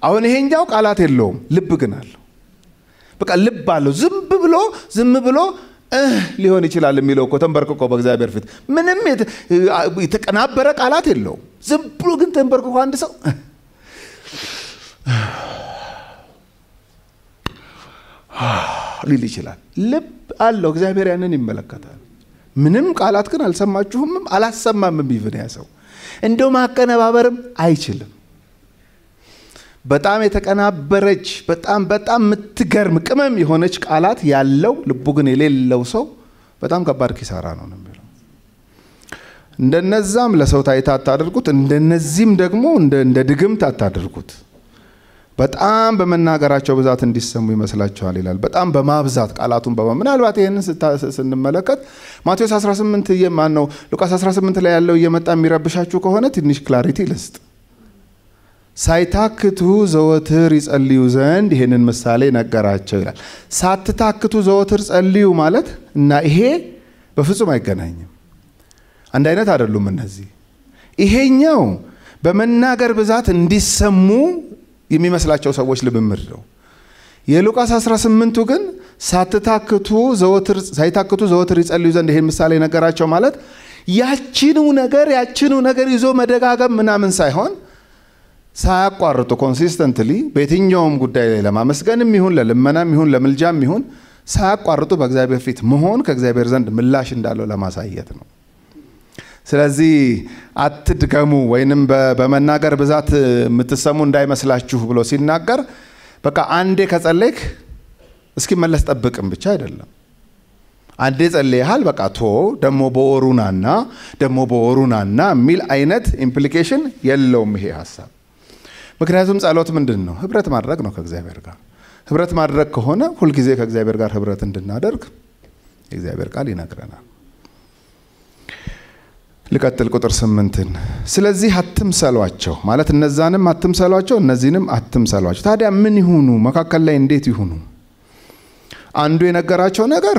አሁን ይሄኛው ቃላት የለውም፣ ልብ ግን አለው። በቃ ልብ አለው። ዝም ብሎ ዝም ብሎ ሊሆን ይችላል የሚለው እኮ ተንበርክቆ በእግዚአብሔር ፊት ምንም የተቀናበረ ቃላት የለውም። ዝም ብሎ ግን ተንበርክኮ አንድ ሰው ሊል ይችላል። ልብ አለው። እግዚአብሔር ያንን ይመለከታል። ምንም ቃላት ግን አልሰማችሁም አላሰማምም። ይብን ያሰው ሰው እንደው ማቀነባበርም አይችልም። በጣም የተቀናበረች በጣም በጣም የምትገርም ቅመም የሆነች ቃላት ያለው ልቡ ግን የሌለው ሰው በጣም ከባድ ኪሳራ ነው ነው የሚለው። እንደነዛም ለሰው ታይታ አታደርጉት እንደነዚህም ደግሞ እንደ ድግምት አታደርጉት በጣም በመናገራቸው ብዛት እንዲሰሙ ይመስላቸዋል ይላል። በጣም በማብዛት ቃላቱን በማ ምናልባት ይህንን ስንመለከት ማቴዎስ 18 የማን ነው ሉቃስ 18 ላይ ያለው እየመጣ የሚረብሻችሁ ከሆነ ትንሽ ክላሪቲ ልስጥ። ሳይታክቱ ዘወትር ይጸልዩ ዘንድ ይህንን ምሳሌ ነገራቸው ይላል። ሳትታክቱ ዘወትር ጸልዩ ማለት እና ይሄ በፍጹም አይገናኝም። አንድ አይነት አይደሉም እነዚህ። ይሄኛው በመናገር ብዛት እንዲሰሙ የሚመስላቸው ሰዎች ልምምድ ነው። የሉቃስ 18ቱ ግን ሳትታክቱ ዘወትር ሳይታክቱ ዘወትር ይጸልዩ ዘንድ ይሄን ምሳሌ ነገራቸው ማለት ያችኑ ነገር ያችኑ ነገር ይዞ መደጋገም ምናምን ሳይሆን ሳያቋርጡ ኮንሲስተንትሊ በየትኛውም ጉዳይ ላይ ለማመስገንም ይሁን ለልመናም ይሁን ለምልጃም ይሁን ሳያቋርጡ በእግዚአብሔር ፊት መሆን ከእግዚአብሔር ዘንድ ምላሽ እንዳለው ለማሳየት ነው። ስለዚህ አትድገሙ ወይንም በመናገር ብዛት የምትሰሙ እንዳይመስላችሁ ብሎ ሲናገር በቃ አንዴ ከጸለይክ መለስ ጠብቅም ብቻ አይደለም። አንዴ ጸልየሃል፣ በቃ ቶ ደሞ በወሩ ናና ደሞ በወሩ ናና የሚል አይነት ኢምፕሊኬሽን የለውም ይሄ ሀሳብ። ምክንያቱም ጸሎት ምንድን ነው? ህብረት ማድረግ ነው ከእግዚአብሔር ጋር። ህብረት ማድረግ ከሆነ ሁልጊዜ ከእግዚአብሔር ጋር ህብረት እንድናደርግ የእግዚአብሔር ቃል ይነግረናል። ልቀጥል ቁጥር ስምንትን ስለዚህ አትምሰሏቸው ማለት እነዛንም አትምሰሏቸው እነዚህንም አትምሰሏቸው። ታዲያ ምን ይሁኑ? መካከል ላይ እንዴት ይሁኑ? አንዱ የነገራቸው ነገር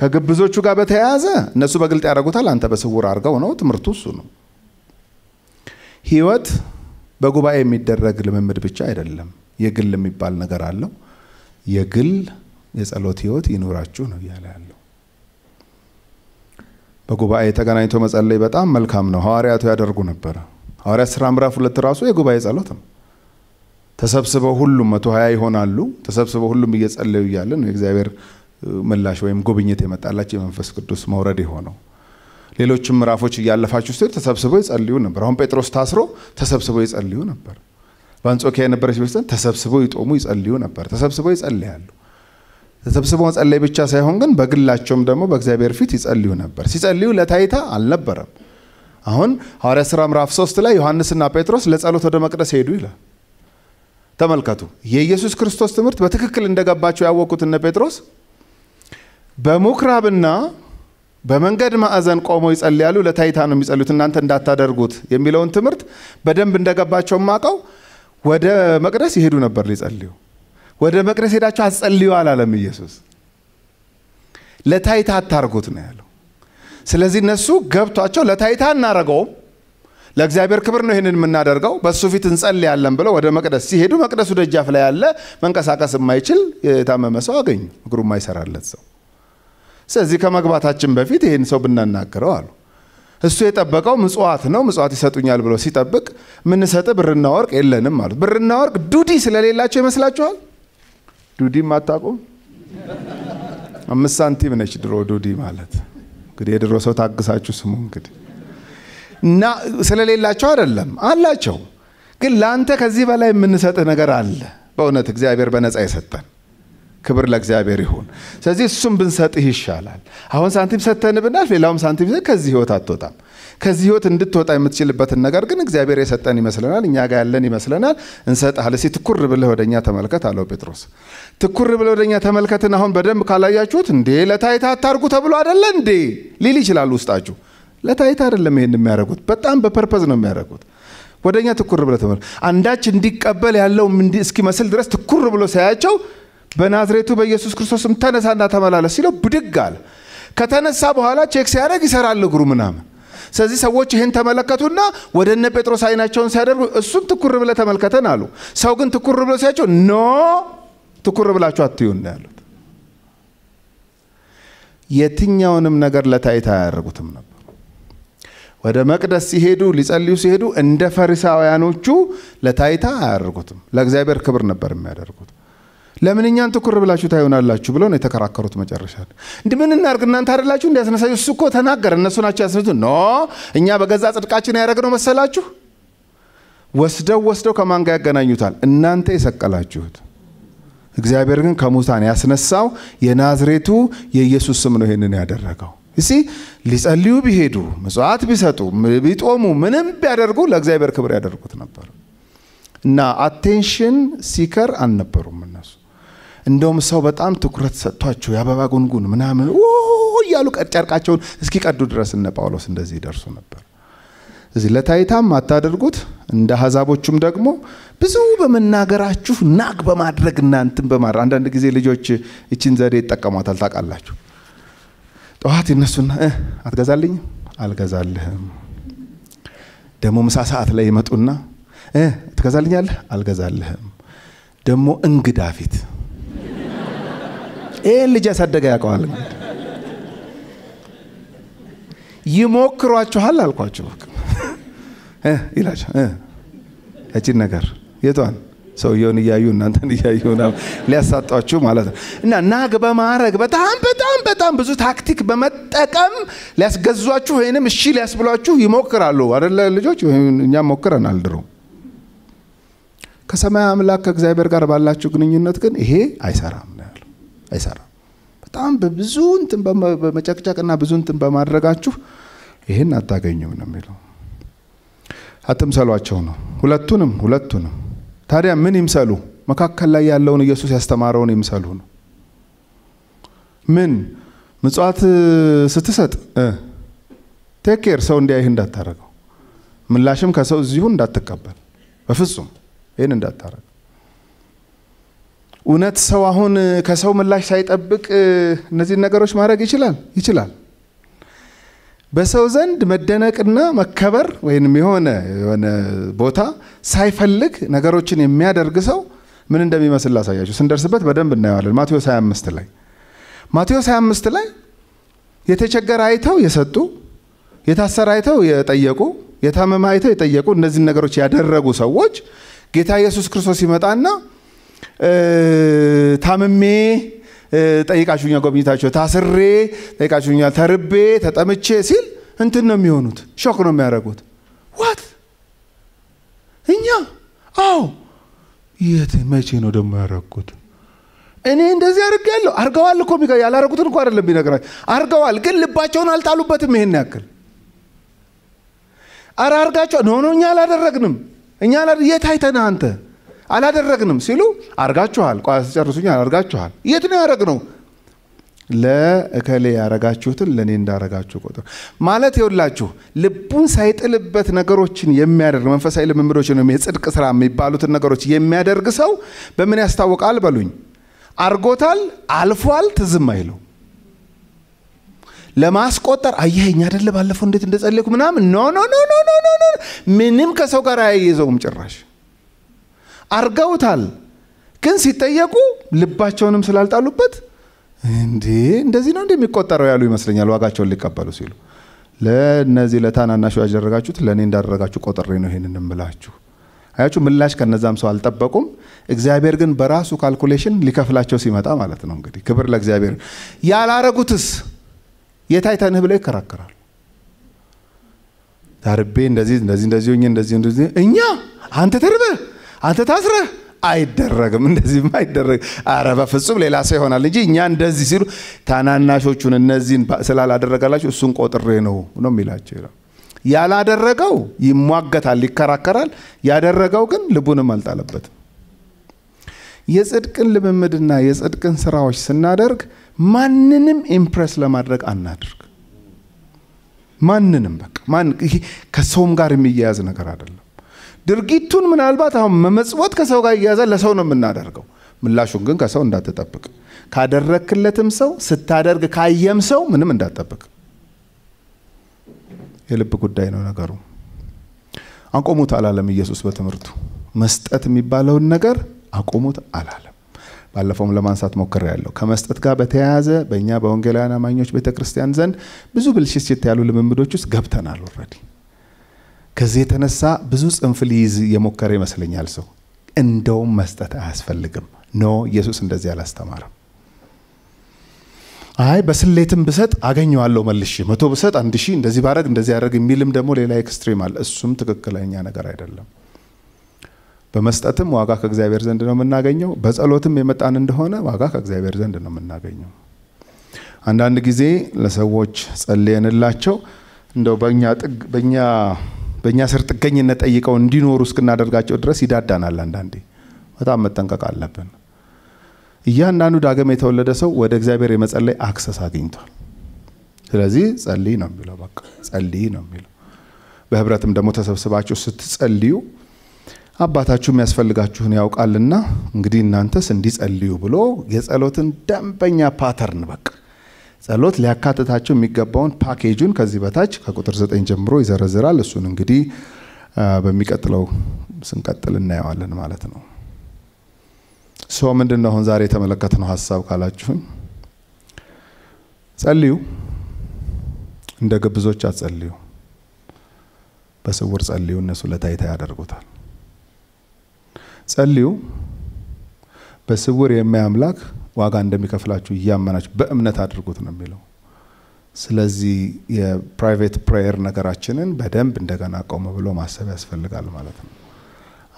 ከግብዞቹ ጋር በተያያዘ እነሱ በግልጥ ያደርጉታል፣ አንተ በስውር አድርገው ነው። ትምህርቱ እሱ ነው። ህይወት በጉባኤ የሚደረግ ልምምድ ብቻ አይደለም። የግል የሚባል ነገር አለው። የግል የጸሎት ህይወት ይኑራችሁ ነው እያለ ያለው። በጉባኤ ተገናኝቶ መጸለይ በጣም መልካም ነው። ሐዋርያቱ ያደርጉ ነበረ። ሐዋርያት ሥራ ምዕራፍ ሁለት ራሱ የጉባኤ ጸሎት ነው። ተሰብስበው ሁሉም መቶ ሀያ ይሆናሉ። ተሰብስበው ሁሉም እየጸለዩ እያለ ነው የእግዚአብሔር ምላሽ ወይም ጉብኝት የመጣላቸው የመንፈስ ቅዱስ መውረድ የሆነው። ሌሎችም ምዕራፎች እያለፋችሁ ስትሄዱ ተሰብስበው ይጸልዩ ነበር። አሁን ጴጥሮስ ታስሮ ተሰብስበው ይጸልዩ ነበር። በአንጾኪያ የነበረች ቤተክርስቲያን ተሰብስበው ይጦሙ ይጸልዩ ነበር። ተሰብስበው ይጸልያሉ። ተሰብስበው መጸለይ ብቻ ሳይሆን ግን በግላቸውም ደግሞ በእግዚአብሔር ፊት ይጸልዩ ነበር። ሲጸልዩ ለታይታ አልነበረም። አሁን ሐዋርያ ሥራ ምዕራፍ 3 ላይ ዮሐንስና ጴጥሮስ ለጸሎት ወደ መቅደስ ሄዱ ይላል። ተመልከቱ፣ የኢየሱስ ክርስቶስ ትምህርት በትክክል እንደገባቸው ያወቁት እነ ጴጥሮስ በምኩራብና በመንገድ ማዕዘን ቆመው ይጸልያሉ። ለታይታ ነው የሚጸልዩት፣ እናንተ እንዳታደርጉት የሚለውን ትምህርት በደንብ እንደገባቸው ማቀው ወደ መቅደስ ይሄዱ ነበር ሊጸልዩ። ወደ መቅደስ ሄዳችሁ አጸልዩ አላለም ኢየሱስ። ለታይታ አታርጉት ነው ያለው። ስለዚህ እነሱ ገብቷቸው ለታይታ እናደርገውም ለእግዚአብሔር ክብር ነው ይህንን የምናደርገው በእሱ ፊት እንጸልያለን ብለው ወደ መቅደስ ሲሄዱ መቅደሱ ደጃፍ ላይ ያለ መንቀሳቀስ የማይችል የታመመ ሰው አገኙ፣ እግሩ የማይሰራለት ሰው። ስለዚህ ከመግባታችን በፊት ይህን ሰው ብናናግረው አሉ። እሱ የጠበቀው ምጽዋት ነው። ምጽዋት ይሰጡኛል ብሎ ሲጠብቅ ምንሰጥ ብርና ወርቅ የለንም አሉት። ብርና ወርቅ ዱዲ ስለሌላቸው ይመስላችኋል? ዱዲም አታውቁም? አምስት ሳንቲም ነች ድሮ ዱዲ ማለት። እንግዲህ የድሮ ሰው ታግሳችሁ ስሙ። እንግዲህ እና ስለሌላቸው አይደለም አላቸው፣ ግን ለአንተ ከዚህ በላይ የምንሰጥህ ነገር አለ። በእውነት እግዚአብሔር በነፃ የሰጠን ክብር ለእግዚአብሔር ይሁን። ስለዚህ እሱም ብንሰጥህ ይሻላል። አሁን ሳንቲም ሰተን ብናልፍ ሌላውም ሳንቲም ከዚህ ህይወት አትወጣም። ከዚህ ህይወት እንድትወጣ የምትችልበትን ነገር ግን እግዚአብሔር የሰጠን ይመስለናል፣ እኛ ጋር ያለን ይመስለናል። እንሰጥሃል፣ እስኪ ትኩር ብለህ ወደኛ ተመልከት አለው ጴጥሮስ። ትኩር ብለህ ወደኛ ተመልከትን አሁን በደንብ ካላያችሁት፣ እንዴ ለታይታ አታርጉ ተብሎ አደለ እንዴ ሊል ይችላል ውስጣችሁ። ለታይታ አይደለም ይሄን የሚያደርጉት፣ በጣም በፐርፐዝ ነው የሚያደርጉት። ወደኛ ትኩር ብለ ተመል አንዳች እንዲቀበል ያለው እስኪመስል ድረስ ትኩር ብሎ ሳያቸው በናዝሬቱ በኢየሱስ ክርስቶስም ተነሳና ተመላለስ ሲለው ብድግ አለ። ከተነሳ በኋላ ቼክ ሲያደርግ ይሰራል እግሩ ምናምን ስለዚህ ሰዎች ይህን ተመለከቱና ወደ እነ ጴጥሮስ አይናቸውን ሲያደርጉ እሱን ትኩር ብለ ተመልከተን አሉ። ሰው ግን ትኩር ብሎ ሲያቸው ኖ ትኩር ብላችሁ አትዩን ያሉት። የትኛውንም ነገር ለታይታ አያደርጉትም ነበር። ወደ መቅደስ ሲሄዱ ሊጸልዩ ሲሄዱ እንደ ፈሪሳውያኖቹ ለታይታ አያደርጉትም። ለእግዚአብሔር ክብር ነበር የሚያደርጉት። ለምን እኛን ትኩር ብላችሁ ታዩናላችሁ ብለው ነው የተከራከሩት። መጨረሻ እንዲህ ምን እናርግ እናንተ አይደላችሁ እንዲያስነሳዩ እሱ እኮ ተናገረ። እነሱ ናቸው ያስነሱ። ኖ እኛ በገዛ ጽድቃችን ያደረግነው መሰላችሁ? ወስደው ወስደው ከማን ጋር ያገናኙታል? እናንተ የሰቀላችሁት እግዚአብሔር ግን ከሙታን ያስነሳው የናዝሬቱ የኢየሱስ ስም ነው ይህንን ያደረገው። እሲ ሊጸልዩ ቢሄዱ ምጽዋት ቢሰጡ ቢጦሙ ምንም ቢያደርጉ ለእግዚአብሔር ክብር ያደርጉት ነበር እና አቴንሽን ሲከር አልነበሩም እነሱ። እንደውም ሰው በጣም ትኩረት ሰጥቷቸው የአበባ ጉንጉን ምናምን እያሉ ጨርቃቸውን እስኪቀዱ ድረስ እነ ጳውሎስ እንደዚህ ደርሱ ነበር። እዚህ ለታይታም አታደርጉት፣ እንደ አሕዛቦቹም ደግሞ ብዙ በመናገራችሁ ናግ በማድረግ እናንትን በማድረግ አንዳንድ ጊዜ ልጆች ይችን ዘዴ ይጠቀሟታል። ታውቃላችሁ፣ ጠዋት ይነሱና አትገዛልኝም፣ አልገዛልህም። ደግሞ ምሳ ሰዓት ላይ ይመጡና ትገዛልኛለህ፣ አልገዛልህም። ደግሞ እንግዳ ፊት ይህን ልጅ ያሳደገ ያውቀዋል። ይሞክሯችኋል አልኳችሁ ይላቸው ነገር የቷን ሰውየውን እያዩ እናንተን እያዩ ሊያሳጧችሁ ማለት ነው። እና ናግ በማድረግ በጣም በጣም በጣም ብዙ ታክቲክ በመጠቀም ሊያስገዟችሁ ወይንም እሺ ሊያስብሏችሁ ይሞክራሉ አደለ ልጆች? እኛም ሞክረናል ድሮ። ከሰማይ አምላክ ከእግዚአብሔር ጋር ባላችሁ ግንኙነት ግን ይሄ አይሰራም። አይሰራም። በጣም በብዙ እንትን በመጨቅጨቅና ብዙ እንትን በማድረጋችሁ ይህን አታገኙም ነው የሚለው። አትምሰሏቸው ነው። ሁለቱንም ሁለቱንም። ታዲያ ምን ይምሰሉ? መካከል ላይ ያለውን ኢየሱስ ያስተማረውን ይምሰሉ ነው። ምን ምጽዋት ስትሰጥ ቴኬር ሰው እንዲያይህ እንዳታረገው፣ ምላሽም ከሰው እዚሁ እንዳትቀበል፣ በፍጹም ይህን እንዳታረገው እውነት ሰው አሁን ከሰው ምላሽ ሳይጠብቅ እነዚህን ነገሮች ማድረግ ይችላል ይችላል። በሰው ዘንድ መደነቅና መከበር ወይም የሆነ የሆነ ቦታ ሳይፈልግ ነገሮችን የሚያደርግ ሰው ምን እንደሚመስል ላሳያችሁ። ስንደርስበት በደንብ እናየዋለን። ማቴዎስ 25 ላይ ማቴዎስ 25 ላይ የተቸገረ አይተው የሰጡ የታሰረ አይተው የጠየቁ የታመመ አይተው የጠየቁ እነዚህን ነገሮች ያደረጉ ሰዎች ጌታ ኢየሱስ ክርስቶስ ይመጣና ታምሜ ጠይቃችሁኛ ጎብኝታችሁ ታስሬ ጠይቃችሁኛ ተርቤ ተጠምቼ ሲል እንትን ነው የሚሆኑት፣ ሾክ ነው የሚያደርጉት። ዋት እኛ አዎ፣ የት መቼ ነው ደግሞ ያደረግኩት እኔ እንደዚህ አድርግ ያለው አርገዋል እኮ ሚጋ ያላረጉትን እኮ አይደለም ቢነግራቸው አርገዋል፣ ግን ልባቸውን አልጣሉበትም። ይሄን ያክል አራርጋቸው አርጋቸው እኛ አላደረግንም እኛ የት አይተነህ አንተ አላደረግንም ሲሉ አርጋችኋል፣ ጨርሱኝ አርጋችኋል። የት ነው ያደረግነው? ለእከሌ ያረጋችሁትን ለእኔ እንዳረጋችሁ ቁጥር ማለት ይወላችሁ ልቡን ሳይጥልበት ነገሮችን የሚያደርግ መንፈሳዊ ልምምዶች ወይም የጽድቅ ስራ የሚባሉትን ነገሮች የሚያደርግ ሰው በምን ያስታውቃል? በሉኝ። አርጎታል፣ አልፏል፣ ትዝም አይለው። ለማስቆጠር አየኸኝ አይደለ ባለፈው እንዴት እንደጸለይኩ ምናምን ኖ ኖ ኖ ኖ ኖ ምንም ከሰው ጋር አያይዘውም ጭራሽ አርገውታል። ግን ሲጠየቁ ልባቸውንም ስላልጣሉበት እንዴ እንደዚህ ነው እንደሚቆጠረው ያሉ ይመስለኛል ዋጋቸውን ሊቀበሉ ሲሉ ለእነዚህ ለታናናሹ ያደረጋችሁት ለእኔ እንዳደረጋችሁ ቆጥሬ ነው ይሄንን እምላችሁ። አያችሁ፣ ምላሽ ከነዛም ሰው አልጠበቁም። እግዚአብሔር ግን በራሱ ካልኩሌሽን ሊከፍላቸው ሲመጣ ማለት ነው። እንግዲህ ክብር ለእግዚአብሔር። ያላረጉትስ የታይተንህ ብለው ይከራከራሉ። እንደዚህ እንደዚህ እንደዚህ እንደዚህ እንደዚህ እኛ አንተ ተርበህ አንተ ታስረህ አይደረግም። እንደዚህም አይደረግ። አረ በፍጹም ሌላ ሰው ይሆናል እንጂ እኛ እንደዚህ ሲሉ ታናናሾቹን እነዚህን ስላላደረጋላችሁ እሱን ቆጥሬ ነው ነው የሚላቸው ይላል። ያላደረገው ይሟገታል፣ ይከራከራል። ያደረገው ግን ልቡንም አልጣለበትም። የጽድቅን ልምምድና የጽድቅን ስራዎች ስናደርግ ማንንም ኢምፕሬስ ለማድረግ አናድርግ። ማንንም በቃ ማን ከሰውም ጋር የሚያያዝ ነገር አይደለም። ድርጊቱን ምናልባት አሁን መመጽወት ከሰው ጋር እያያዘ ለሰው ነው የምናደርገው። ምላሹን ግን ከሰው እንዳትጠብቅ። ካደረክለትም ሰው ስታደርግ ካየም ሰው ምንም እንዳትጠብቅ። የልብ ጉዳይ ነው ነገሩ። አቆሙት አላለም ኢየሱስ በትምህርቱ። መስጠት የሚባለውን ነገር አቆሙት አላለም። ባለፈውም ለማንሳት ሞክሬ ያለው ከመስጠት ጋር በተያያዘ በእኛ በወንጌላውያን አማኞች ቤተክርስቲያን ዘንድ ብዙ ብልሽት ያሉ ልምምዶች ውስጥ ገብተናል ኦልሬዲ ከዚህ የተነሳ ብዙ ጽንፍ ሊይዝ የሞከረ ይመስለኛል ሰው። እንደውም መስጠት አያስፈልግም። ኖ ኢየሱስ እንደዚህ አላስተማርም። አይ በስሌትም ብሰጥ አገኘዋለሁ መልሽ መቶ ብሰጥ አንድ ሺህ እንደዚህ ባረግ እንደዚህ ያደረግ የሚልም ደግሞ ሌላ ኤክስትሪም አለ። እሱም ትክክለኛ ነገር አይደለም። በመስጠትም ዋጋ ከእግዚአብሔር ዘንድ ነው የምናገኘው። በጸሎትም የመጣን እንደሆነ ዋጋ ከእግዚአብሔር ዘንድ ነው የምናገኘው። አንዳንድ ጊዜ ለሰዎች ጸልየንላቸው እንደው በእኛ ጥግ በእኛ በእኛ ስር ጥገኝነት ጠይቀው እንዲኖሩ እስክናደርጋቸው ድረስ ይዳዳናል። አንዳንዴ በጣም መጠንቀቅ አለብን። እያንዳንዱ ዳግም የተወለደ ሰው ወደ እግዚአብሔር የመጸለይ አክሰስ አግኝቷል። ስለዚህ ጸልይ ነው የሚለው፣ በቃ ጸልይ ነው የሚለው። በህብረትም ደግሞ ተሰብስባችሁ ስትጸልዩ አባታችሁ የሚያስፈልጋችሁን ያውቃልና እንግዲህ እናንተስ እንዲጸልዩ ብሎ የጸሎትን ደንበኛ ፓተርን በቃ ጸሎት ሊያካትታቸው የሚገባውን ፓኬጁን ከዚህ በታች ከቁጥር ዘጠኝ ጀምሮ ይዘረዝራል። እሱን እንግዲህ በሚቀጥለው ስንቀጥል እናየዋለን ማለት ነው። ሶ ምንድን ነው አሁን ዛሬ የተመለከትነው ሀሳብ ካላችሁኝ፣ ጸልዩ፣ እንደ ግብዞች አትጸልዩ። በስውር ጸልዩ፣ እነሱ ለታይታ ያደርጉታል። ጸልዩ፣ በስውር የሚያምላክ ዋጋ እንደሚከፍላችሁ እያመናችሁ በእምነት አድርጉት ነው የሚለው። ስለዚህ የፕራይቬት ፕሬየር ነገራችንን በደንብ እንደገና ቆም ብሎ ማሰብ ያስፈልጋል ማለት ነው።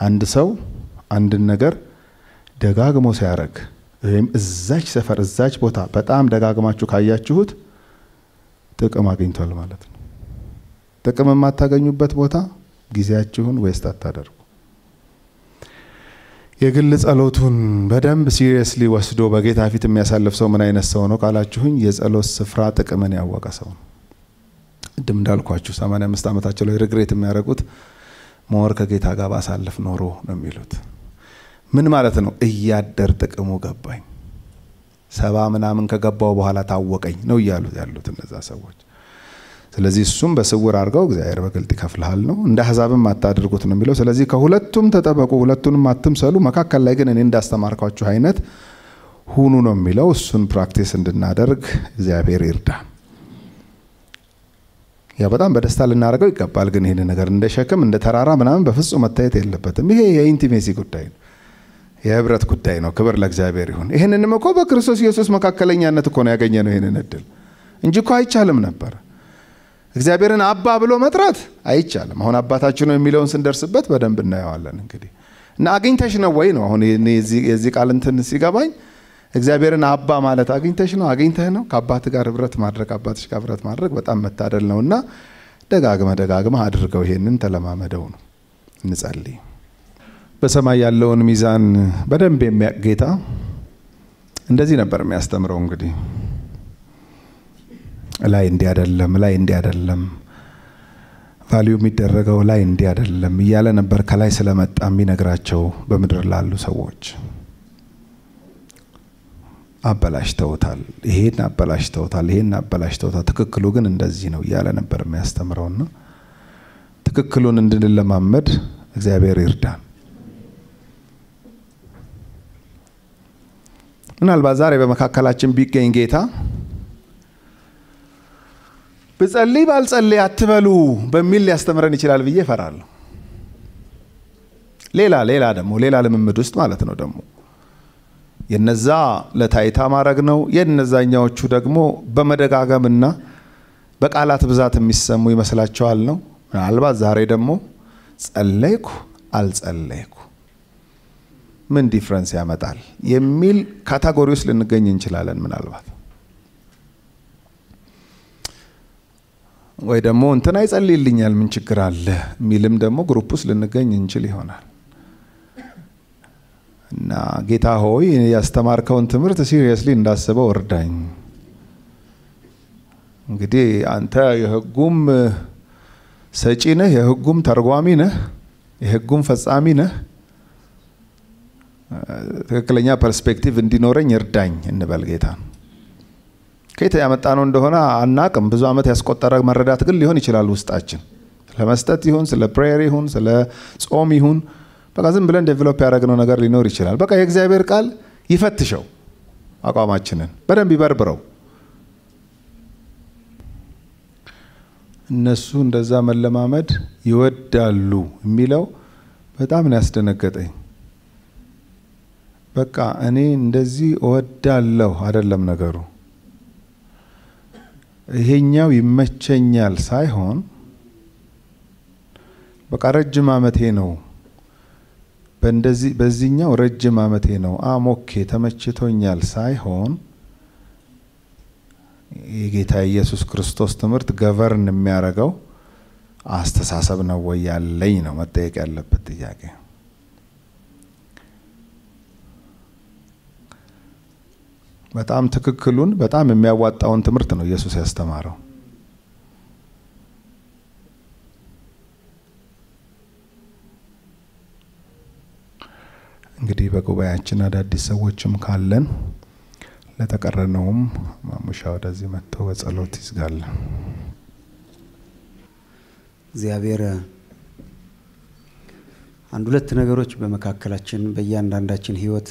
አንድ ሰው አንድን ነገር ደጋግሞ ሲያደርግ ወይም እዛች ሰፈር እዛች ቦታ በጣም ደጋግማችሁ ካያችሁት ጥቅም አግኝቷል ማለት ነው። ጥቅም የማታገኙበት ቦታ ጊዜያችሁን ዌስት አታደርጉ። የግል ጸሎቱን በደንብ ሲሪየስሊ ወስዶ በጌታ ፊት የሚያሳልፍ ሰው ምን አይነት ሰው ነው ካላችሁኝ፣ የጸሎት ስፍራ ጥቅምን ያወቀ ሰው ነው። ቅድም እንዳልኳችሁ 85 ዓመታቸው ላይ ርግሬት የሚያደርጉት መወር ከጌታ ጋር ባሳልፍ ኖሮ ነው የሚሉት። ምን ማለት ነው? እያደር ጥቅሙ ገባኝ፣ ሰባ ምናምን ከገባው በኋላ ታወቀኝ ነው እያሉ ያሉት እነዛ ሰዎች። ስለዚህ እሱም በስውር አድርገው እግዚአብሔር በግልጥ ይከፍልሃል ነው። እንደ አሕዛብም አታድርጉት ነው የሚለው። ስለዚህ ከሁለቱም ተጠበቁ፣ ሁለቱንም አትምሰሉ፣ መካከል ላይ ግን እኔ እንዳስተማርኳችሁ አይነት ሁኑ ነው የሚለው። እሱን ፕራክቲስ እንድናደርግ እግዚአብሔር ይርዳ። ያ በጣም በደስታ ልናደርገው ይገባል። ግን ይህን ነገር እንደ ሸክም እንደ ተራራ ምናምን በፍጹም መታየት የለበትም። ይሄ የኢንቲሜሲ ጉዳይ ነው፣ የህብረት ጉዳይ ነው። ክብር ለእግዚአብሔር ይሁን። ይህንንም እኮ በክርስቶስ ኢየሱስ መካከለኛነት እኮ ነው ያገኘ ነው ይህንን እድል እንጂ እኮ አይቻልም ነበር። እግዚአብሔርን አባ ብሎ መጥራት አይቻልም። አሁን አባታችን ነው የሚለውን ስንደርስበት በደንብ እናየዋለን። እንግዲህ እና አግኝተሽ ነው ወይ ነው አሁን የዚህ ቃል እንትን ሲገባኝ እግዚአብሔርን አባ ማለት አግኝተሽ ነው አግኝተህ ነው ከአባት ጋር ህብረት ማድረግ አባትሽ ጋር ህብረት ማድረግ በጣም መታደል ነው እና ደጋግመ ደጋግመ አድርገው ይሄንን ተለማመደው ነው። እንጸልይ። በሰማይ ያለውን ሚዛን በደንብ የሚያቅ ጌታ እንደዚህ ነበር የሚያስተምረው እንግዲህ ላይ እንዲህ አይደለም፣ ላይ እንዲህ አይደለም፣ ቫሊዩ የሚደረገው ላይ እንዲህ አይደለም እያለ ነበር ከላይ ስለመጣ የሚነግራቸው በምድር ላሉ ሰዎች አበላሽተውታል፣ ይሄን አበላሽተውታል፣ ይሄን አበላሽተውታል። ትክክሉ ግን እንደዚህ ነው እያለ ነበር የሚያስተምረውና ትክክሉን እንድንለማመድ እግዚአብሔር ይርዳን። ምናልባት ዛሬ በመካከላችን ቢገኝ ጌታ ብጸልይ ባልጸልይ አትበሉ በሚል ሊያስተምረን ይችላል ብዬ እፈራለሁ። ሌላ ሌላ ደግሞ ሌላ ልምምድ ውስጥ ማለት ነው ደግሞ የነዛ ለታይታ ማድረግ ነው። የነዛኛዎቹ ደግሞ በመደጋገምና በቃላት ብዛት የሚሰሙ ይመስላቸዋል ነው። ምናልባት ዛሬ ደግሞ ጸለይኩ አልጸለይኩ ምን ዲፍረንስ ያመጣል የሚል ካታጎሪ ውስጥ ልንገኝ እንችላለን ምናልባት ወይ ደግሞ እንትና ይጸልይልኛል ምን ችግር አለ የሚልም ደግሞ ግሩፕ ውስጥ ልንገኝ እንችል ይሆናል እና ጌታ ሆይ ያስተማርከውን ትምህርት ሲሪየስሊ እንዳስበው እርዳኝ። እንግዲህ አንተ የህጉም ሰጪ ነህ፣ የህጉም ተርጓሚ ነህ፣ የህጉም ፈጻሚ ነህ። ትክክለኛ ፐርስፔክቲቭ እንዲኖረኝ እርዳኝ እንበል ጌታ ከየት ነው እንደሆነ አናቅም። ብዙ ዓመት ያስቆጠረ መረዳት ግን ሊሆን ይችላል ውስጣችን ለመስጠት ይሁን ስለ ፕሬየር ይሁን ስለ ጾም ይሁን በቃ ዝም ብለን ዴቨሎፕ ያደረግነው ነገር ሊኖር ይችላል። በቃ የእግዚአብሔር ቃል ይፈትሸው አቋማችንን በደንብ ይበርብረው። እነሱ እንደዛ መለማመድ ይወዳሉ የሚለው በጣም ነው ያስደነገጠኝ። በቃ እኔ እንደዚህ እወዳለሁ አይደለም ነገሩ። ይሄኛው ይመቸኛል ሳይሆን በቃ ረጅም ዓመቴ ነው በእንደዚህ በዚህኛው ረጅም ዓመቴ ነው አሞኬ ተመችቶኛል ሳይሆን የጌታ ኢየሱስ ክርስቶስ ትምህርት ገቨርን የሚያደርገው አስተሳሰብ ነው ወይ ያለኝ ነው መጠየቅ ያለበት ጥያቄ። በጣም ትክክሉን በጣም የሚያዋጣውን ትምህርት ነው ኢየሱስ ያስተማረው። እንግዲህ በጉባኤያችን አዳዲስ ሰዎችም ካለን ለተቀረነውም ማሙሻ ወደዚህ መጥተው በጸሎት ይዝጋለን። እግዚአብሔር አንድ ሁለት ነገሮች በመካከላችን በእያንዳንዳችን ህይወት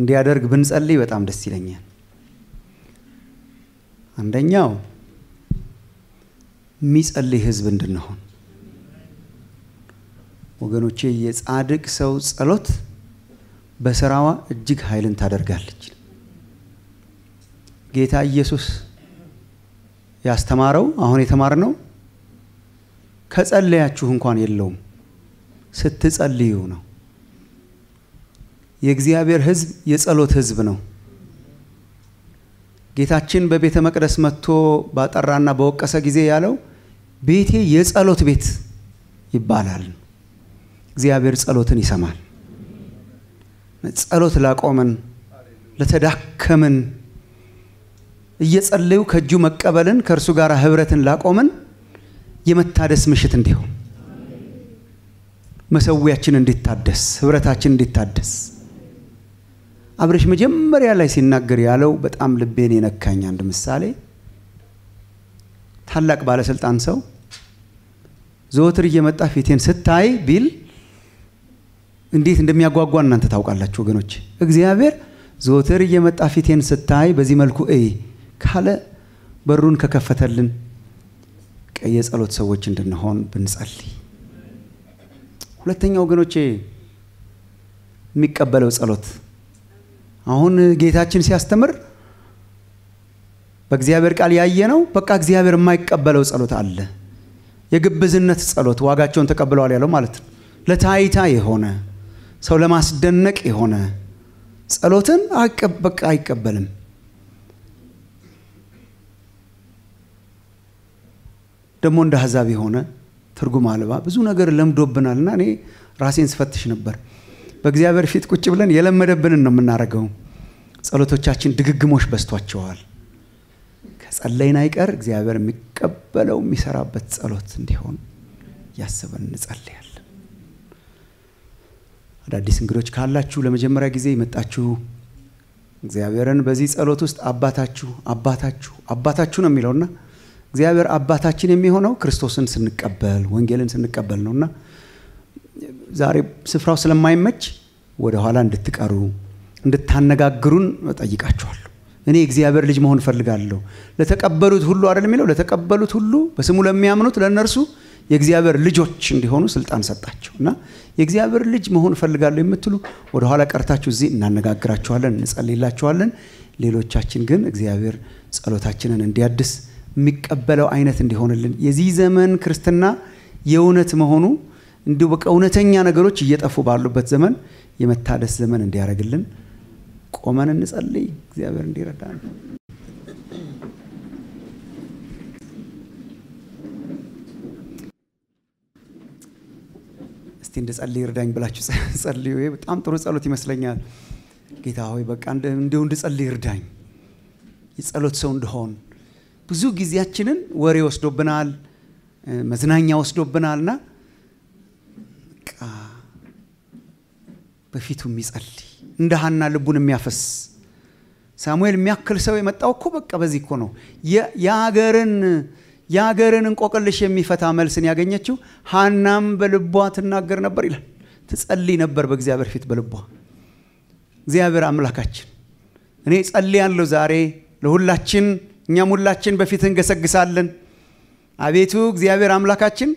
እንዲያደርግ ብንጸልይ በጣም ደስ ይለኛል። አንደኛው የሚጸልይ ህዝብ እንድንሆን ወገኖቼ፣ የጻድቅ ሰው ጸሎት በስራዋ እጅግ ኃይልን ታደርጋለች። ጌታ ኢየሱስ ያስተማረው አሁን የተማርነው ከጸለያችሁ እንኳን የለውም ስትጸልዩ ነው። የእግዚአብሔር ሕዝብ የጸሎት ሕዝብ ነው። ጌታችን በቤተ መቅደስ መጥቶ ባጠራና በወቀሰ ጊዜ ያለው ቤቴ የጸሎት ቤት ይባላል። እግዚአብሔር ጸሎትን ይሰማል። ጸሎት ላቆምን፣ ለተዳከምን፣ እየጸለዩ ከእጁ መቀበልን ከእርሱ ጋር ህብረትን ላቆምን የመታደስ ምሽት እንዲሆን መሰዊያችን እንዲታደስ፣ ህብረታችን እንዲታደስ አብረሽ መጀመሪያ ላይ ሲናገር ያለው በጣም ልቤን የነካኝ አንድ ምሳሌ፣ ታላቅ ባለስልጣን ሰው ዘወትር እየመጣ ፊቴን ስታይ ቢል እንዴት እንደሚያጓጓ እናንተ ታውቃላችሁ ወገኖች። እግዚአብሔር ዘወትር እየመጣ ፊቴን ስታይ በዚህ መልኩ እይ ካለ በሩን ከከፈተልን የጸሎት ሰዎች እንድንሆን ብንጸልይ። ሁለተኛ ወገኖቼ የሚቀበለው ጸሎት አሁን ጌታችን ሲያስተምር በእግዚአብሔር ቃል ያየ ነው። በቃ እግዚአብሔር የማይቀበለው ጸሎት አለ። የግብዝነት ጸሎት ዋጋቸውን ተቀብለዋል ያለው ማለት ነው። ለታይታ የሆነ ሰው ለማስደነቅ የሆነ ጸሎትን በቃ አይቀበልም። ደግሞ እንደ አሕዛብ የሆነ ትርጉም አልባ ብዙ ነገር ለምዶብናል እና እኔ ራሴን ስፈትሽ ነበር። በእግዚአብሔር ፊት ቁጭ ብለን የለመደብንን ነው የምናደርገው። ጸሎቶቻችን ድግግሞች በስቷቸዋል። ከጸለይን አይቀር እግዚአብሔር የሚቀበለው የሚሰራበት ጸሎት እንዲሆን ያስበን እንጸልያለን። አዳዲስ እንግዶች ካላችሁ ለመጀመሪያ ጊዜ የመጣችሁ እግዚአብሔርን በዚህ ጸሎት ውስጥ አባታችሁ አባታችሁ አባታችሁ ነው የሚለውና እግዚአብሔር አባታችን የሚሆነው ክርስቶስን ስንቀበል ወንጌልን ስንቀበል ነውና ዛሬ ስፍራው ስለማይመች ወደ ኋላ እንድትቀሩ እንድታነጋግሩን ጠይቃችኋለሁ። እኔ እግዚአብሔር ልጅ መሆን እፈልጋለሁ። ለተቀበሉት ሁሉ አይደል የሚለው ለተቀበሉት ሁሉ በስሙ ለሚያምኑት ለእነርሱ የእግዚአብሔር ልጆች እንዲሆኑ ስልጣን ሰጣቸው እና የእግዚአብሔር ልጅ መሆን እፈልጋለሁ የምትሉ ወደኋላ ቀርታችሁ እዚህ እናነጋግራችኋለን፣ እንጸልይላችኋለን። ሌሎቻችን ግን እግዚአብሔር ጸሎታችንን እንዲያድስ የሚቀበለው አይነት እንዲሆንልን የዚህ ዘመን ክርስትና የእውነት መሆኑ እንዲሁ በቃ እውነተኛ ነገሮች እየጠፉ ባሉበት ዘመን የመታደስ ዘመን እንዲያደርግልን ቆመን እንጸልይ፣ እግዚአብሔር እንዲረዳን። እስቲ እንድጸልይ እርዳኝ ብላችሁ ጸልዩ። በጣም ጥሩ ጸሎት ይመስለኛል። ጌታ ሆይ በቃ እንዲሁ እንድጸልይ እርዳኝ፣ የጸሎት ሰው እንደሆን። ብዙ ጊዜያችንን ወሬ ወስዶብናል፣ መዝናኛ ወስዶብናልና በፊቱ የሚጸልይ እንደ ሀና ልቡን የሚያፈስ ሳሙኤል የሚያክል ሰው የመጣው እኮ በቃ በዚህ እኮ ነው። የአገርን የአገርን እንቆቅልሽ የሚፈታ መልስን ያገኘችው ሀናም በልቧ ትናገር ነበር ይላል። ትጸልይ ነበር በእግዚአብሔር ፊት በልቧ። እግዚአብሔር አምላካችን እኔ ጸልያለሁ ዛሬ ለሁላችን፣ እኛም ሁላችን በፊት እንገሰግሳለን። አቤቱ እግዚአብሔር አምላካችን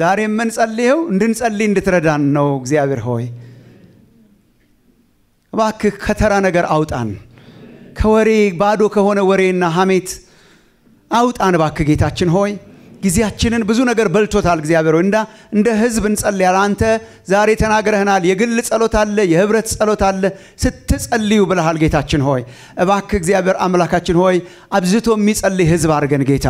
ዛሬ የምንጸልየው እንድንጸልይ እንድትረዳን ነው። እግዚአብሔር ሆይ እባክህ ከተራ ነገር አውጣን፣ ከወሬ ባዶ ከሆነ ወሬና ሐሜት አውጣን። እባክህ ጌታችን ሆይ ጊዜያችንን ብዙ ነገር በልቶታል። እግዚአብሔር እንዳ እንደ ህዝብ እንጸልያል አንተ ዛሬ ተናግረህናል። የግል ጸሎት አለ፣ የህብረት ጸሎት አለ። ስትጸልዩ ብለሃል። ጌታችን ሆይ እባክህ እግዚአብሔር አምላካችን ሆይ አብዝቶ የሚጸልይ ህዝብ አድርገን ጌታ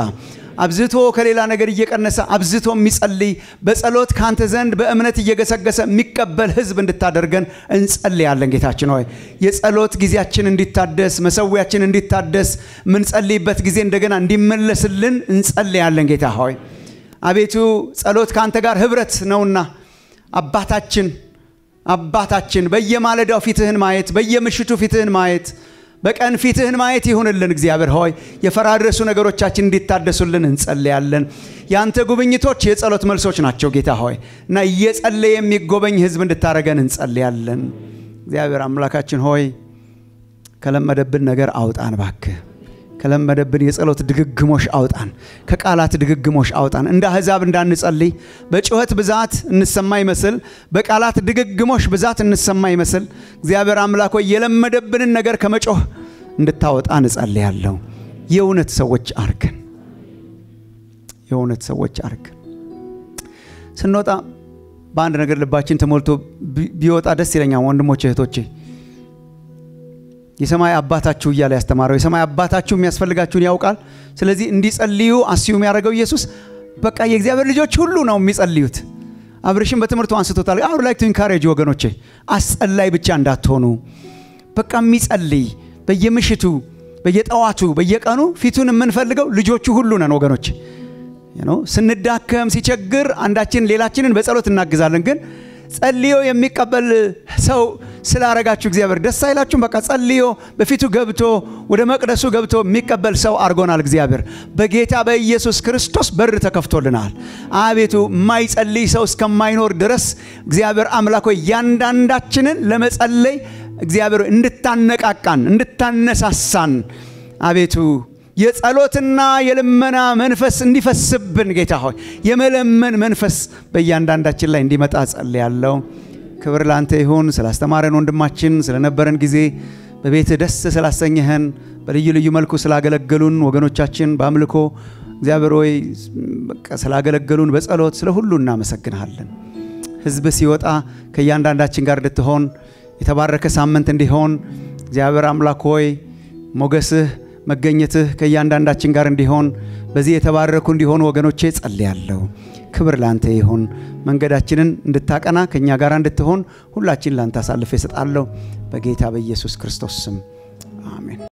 አብዝቶ ከሌላ ነገር እየቀነሰ አብዝቶ የሚጸልይ በጸሎት ካንተ ዘንድ በእምነት እየገሰገሰ የሚቀበል ህዝብ እንድታደርገን እንጸልያለን። ጌታችን ሆይ የጸሎት ጊዜያችን እንዲታደስ፣ መሰዊያችን እንዲታደስ፣ ምንጸልይበት ጊዜ እንደገና እንዲመለስልን እንጸልያለን። ጌታ ሆይ አቤቱ ጸሎት ካንተ ጋር ህብረት ነውና አባታችን አባታችን በየማለዳው ፊትህን ማየት በየምሽቱ ፊትህን ማየት በቀን ፊትህን ማየት ይሁንልን። እግዚአብሔር ሆይ የፈራረሱ ነገሮቻችን እንዲታደሱልን እንጸልያለን። ያንተ ጉብኝቶች የጸሎት መልሶች ናቸው ጌታ ሆይ እና እየጸለየ የሚጎበኝ ህዝብ እንድታደረገን እንጸልያለን። እግዚአብሔር አምላካችን ሆይ ከለመደብን ነገር አውጣን ባክህ። ከለመደብን የጸሎት ድግግሞሽ አውጣን፣ ከቃላት ድግግሞሽ አውጣን። እንደ አሕዛብ እንዳንጸልይ በጩኸት ብዛት እንሰማ ይመስል፣ በቃላት ድግግሞሽ ብዛት እንሰማ ይመስል እግዚአብሔር አምላኮ የለመደብንን ነገር ከመጮህ እንድታወጣ እንጸልያለሁ። የእውነት ሰዎች አርገን፣ የእውነት ሰዎች አርገን። ስንወጣ በአንድ ነገር ልባችን ተሞልቶ ቢወጣ ደስ ይለኛል ወንድሞች እህቶቼ የሰማይ አባታችሁ እያለ ያስተማረው የሰማይ አባታችሁ የሚያስፈልጋችሁን ያውቃል። ስለዚህ እንዲጸልዩ አስዩም ያደረገው ኢየሱስ በቃ የእግዚአብሔር ልጆች ሁሉ ነው የሚጸልዩት። አብሬሽን በትምህርቱ አንስቶታል። አሁን ላይ ቱ ኢንካሬጅ ወገኖቼ፣ አስጸላይ ብቻ እንዳትሆኑ። በቃ የሚጸልይ በየምሽቱ በየጠዋቱ በየቀኑ ፊቱን የምንፈልገው ልጆቹ ሁሉ ነን ወገኖች። ስንዳከም ሲቸግር አንዳችን ሌላችንን በጸሎት እናግዛለን ግን ጸልዮ የሚቀበል ሰው ስላረጋችሁ እግዚአብሔር ደስ አይላችሁም? በቃ ጸልዮ በፊቱ ገብቶ ወደ መቅደሱ ገብቶ የሚቀበል ሰው አድርጎናል። እግዚአብሔር በጌታ በኢየሱስ ክርስቶስ በር ተከፍቶልናል። አቤቱ የማይጸልይ ሰው እስከማይኖር ድረስ እግዚአብሔር አምላኮ እያንዳንዳችንን ለመጸለይ እግዚአብሔር እንድታነቃቃን እንድታነሳሳን አቤቱ የጸሎትና የልመና መንፈስ እንዲፈስብን ጌታ ሆይ የመለመን መንፈስ በእያንዳንዳችን ላይ እንዲመጣ ጸልያለሁ። ክብር ላንተ ይሁን። ስላስተማረን ወንድማችን ስለነበረን ጊዜ በቤት ደስ ስላሰኘህን በልዩ ልዩ መልኩ ስላገለገሉን ወገኖቻችን በአምልኮ እግዚአብሔር ሆይ ስላገለገሉን በጸሎት ስለ ሁሉ እናመሰግንሃለን። ህዝብ ሲወጣ ከእያንዳንዳችን ጋር እንድትሆን የተባረከ ሳምንት እንዲሆን እግዚአብሔር አምላክ ሆይ ሞገስህ መገኘትህ ከእያንዳንዳችን ጋር እንዲሆን በዚህ የተባረኩ እንዲሆኑ ወገኖቼ ጸልያለሁ። ክብር ላንተ ይሁን። መንገዳችንን እንድታቀና ከእኛ ጋር እንድትሆን ሁላችን ላንተ አሳልፌ እሰጣለሁ። በጌታ በኢየሱስ ክርስቶስ ስም አሜን።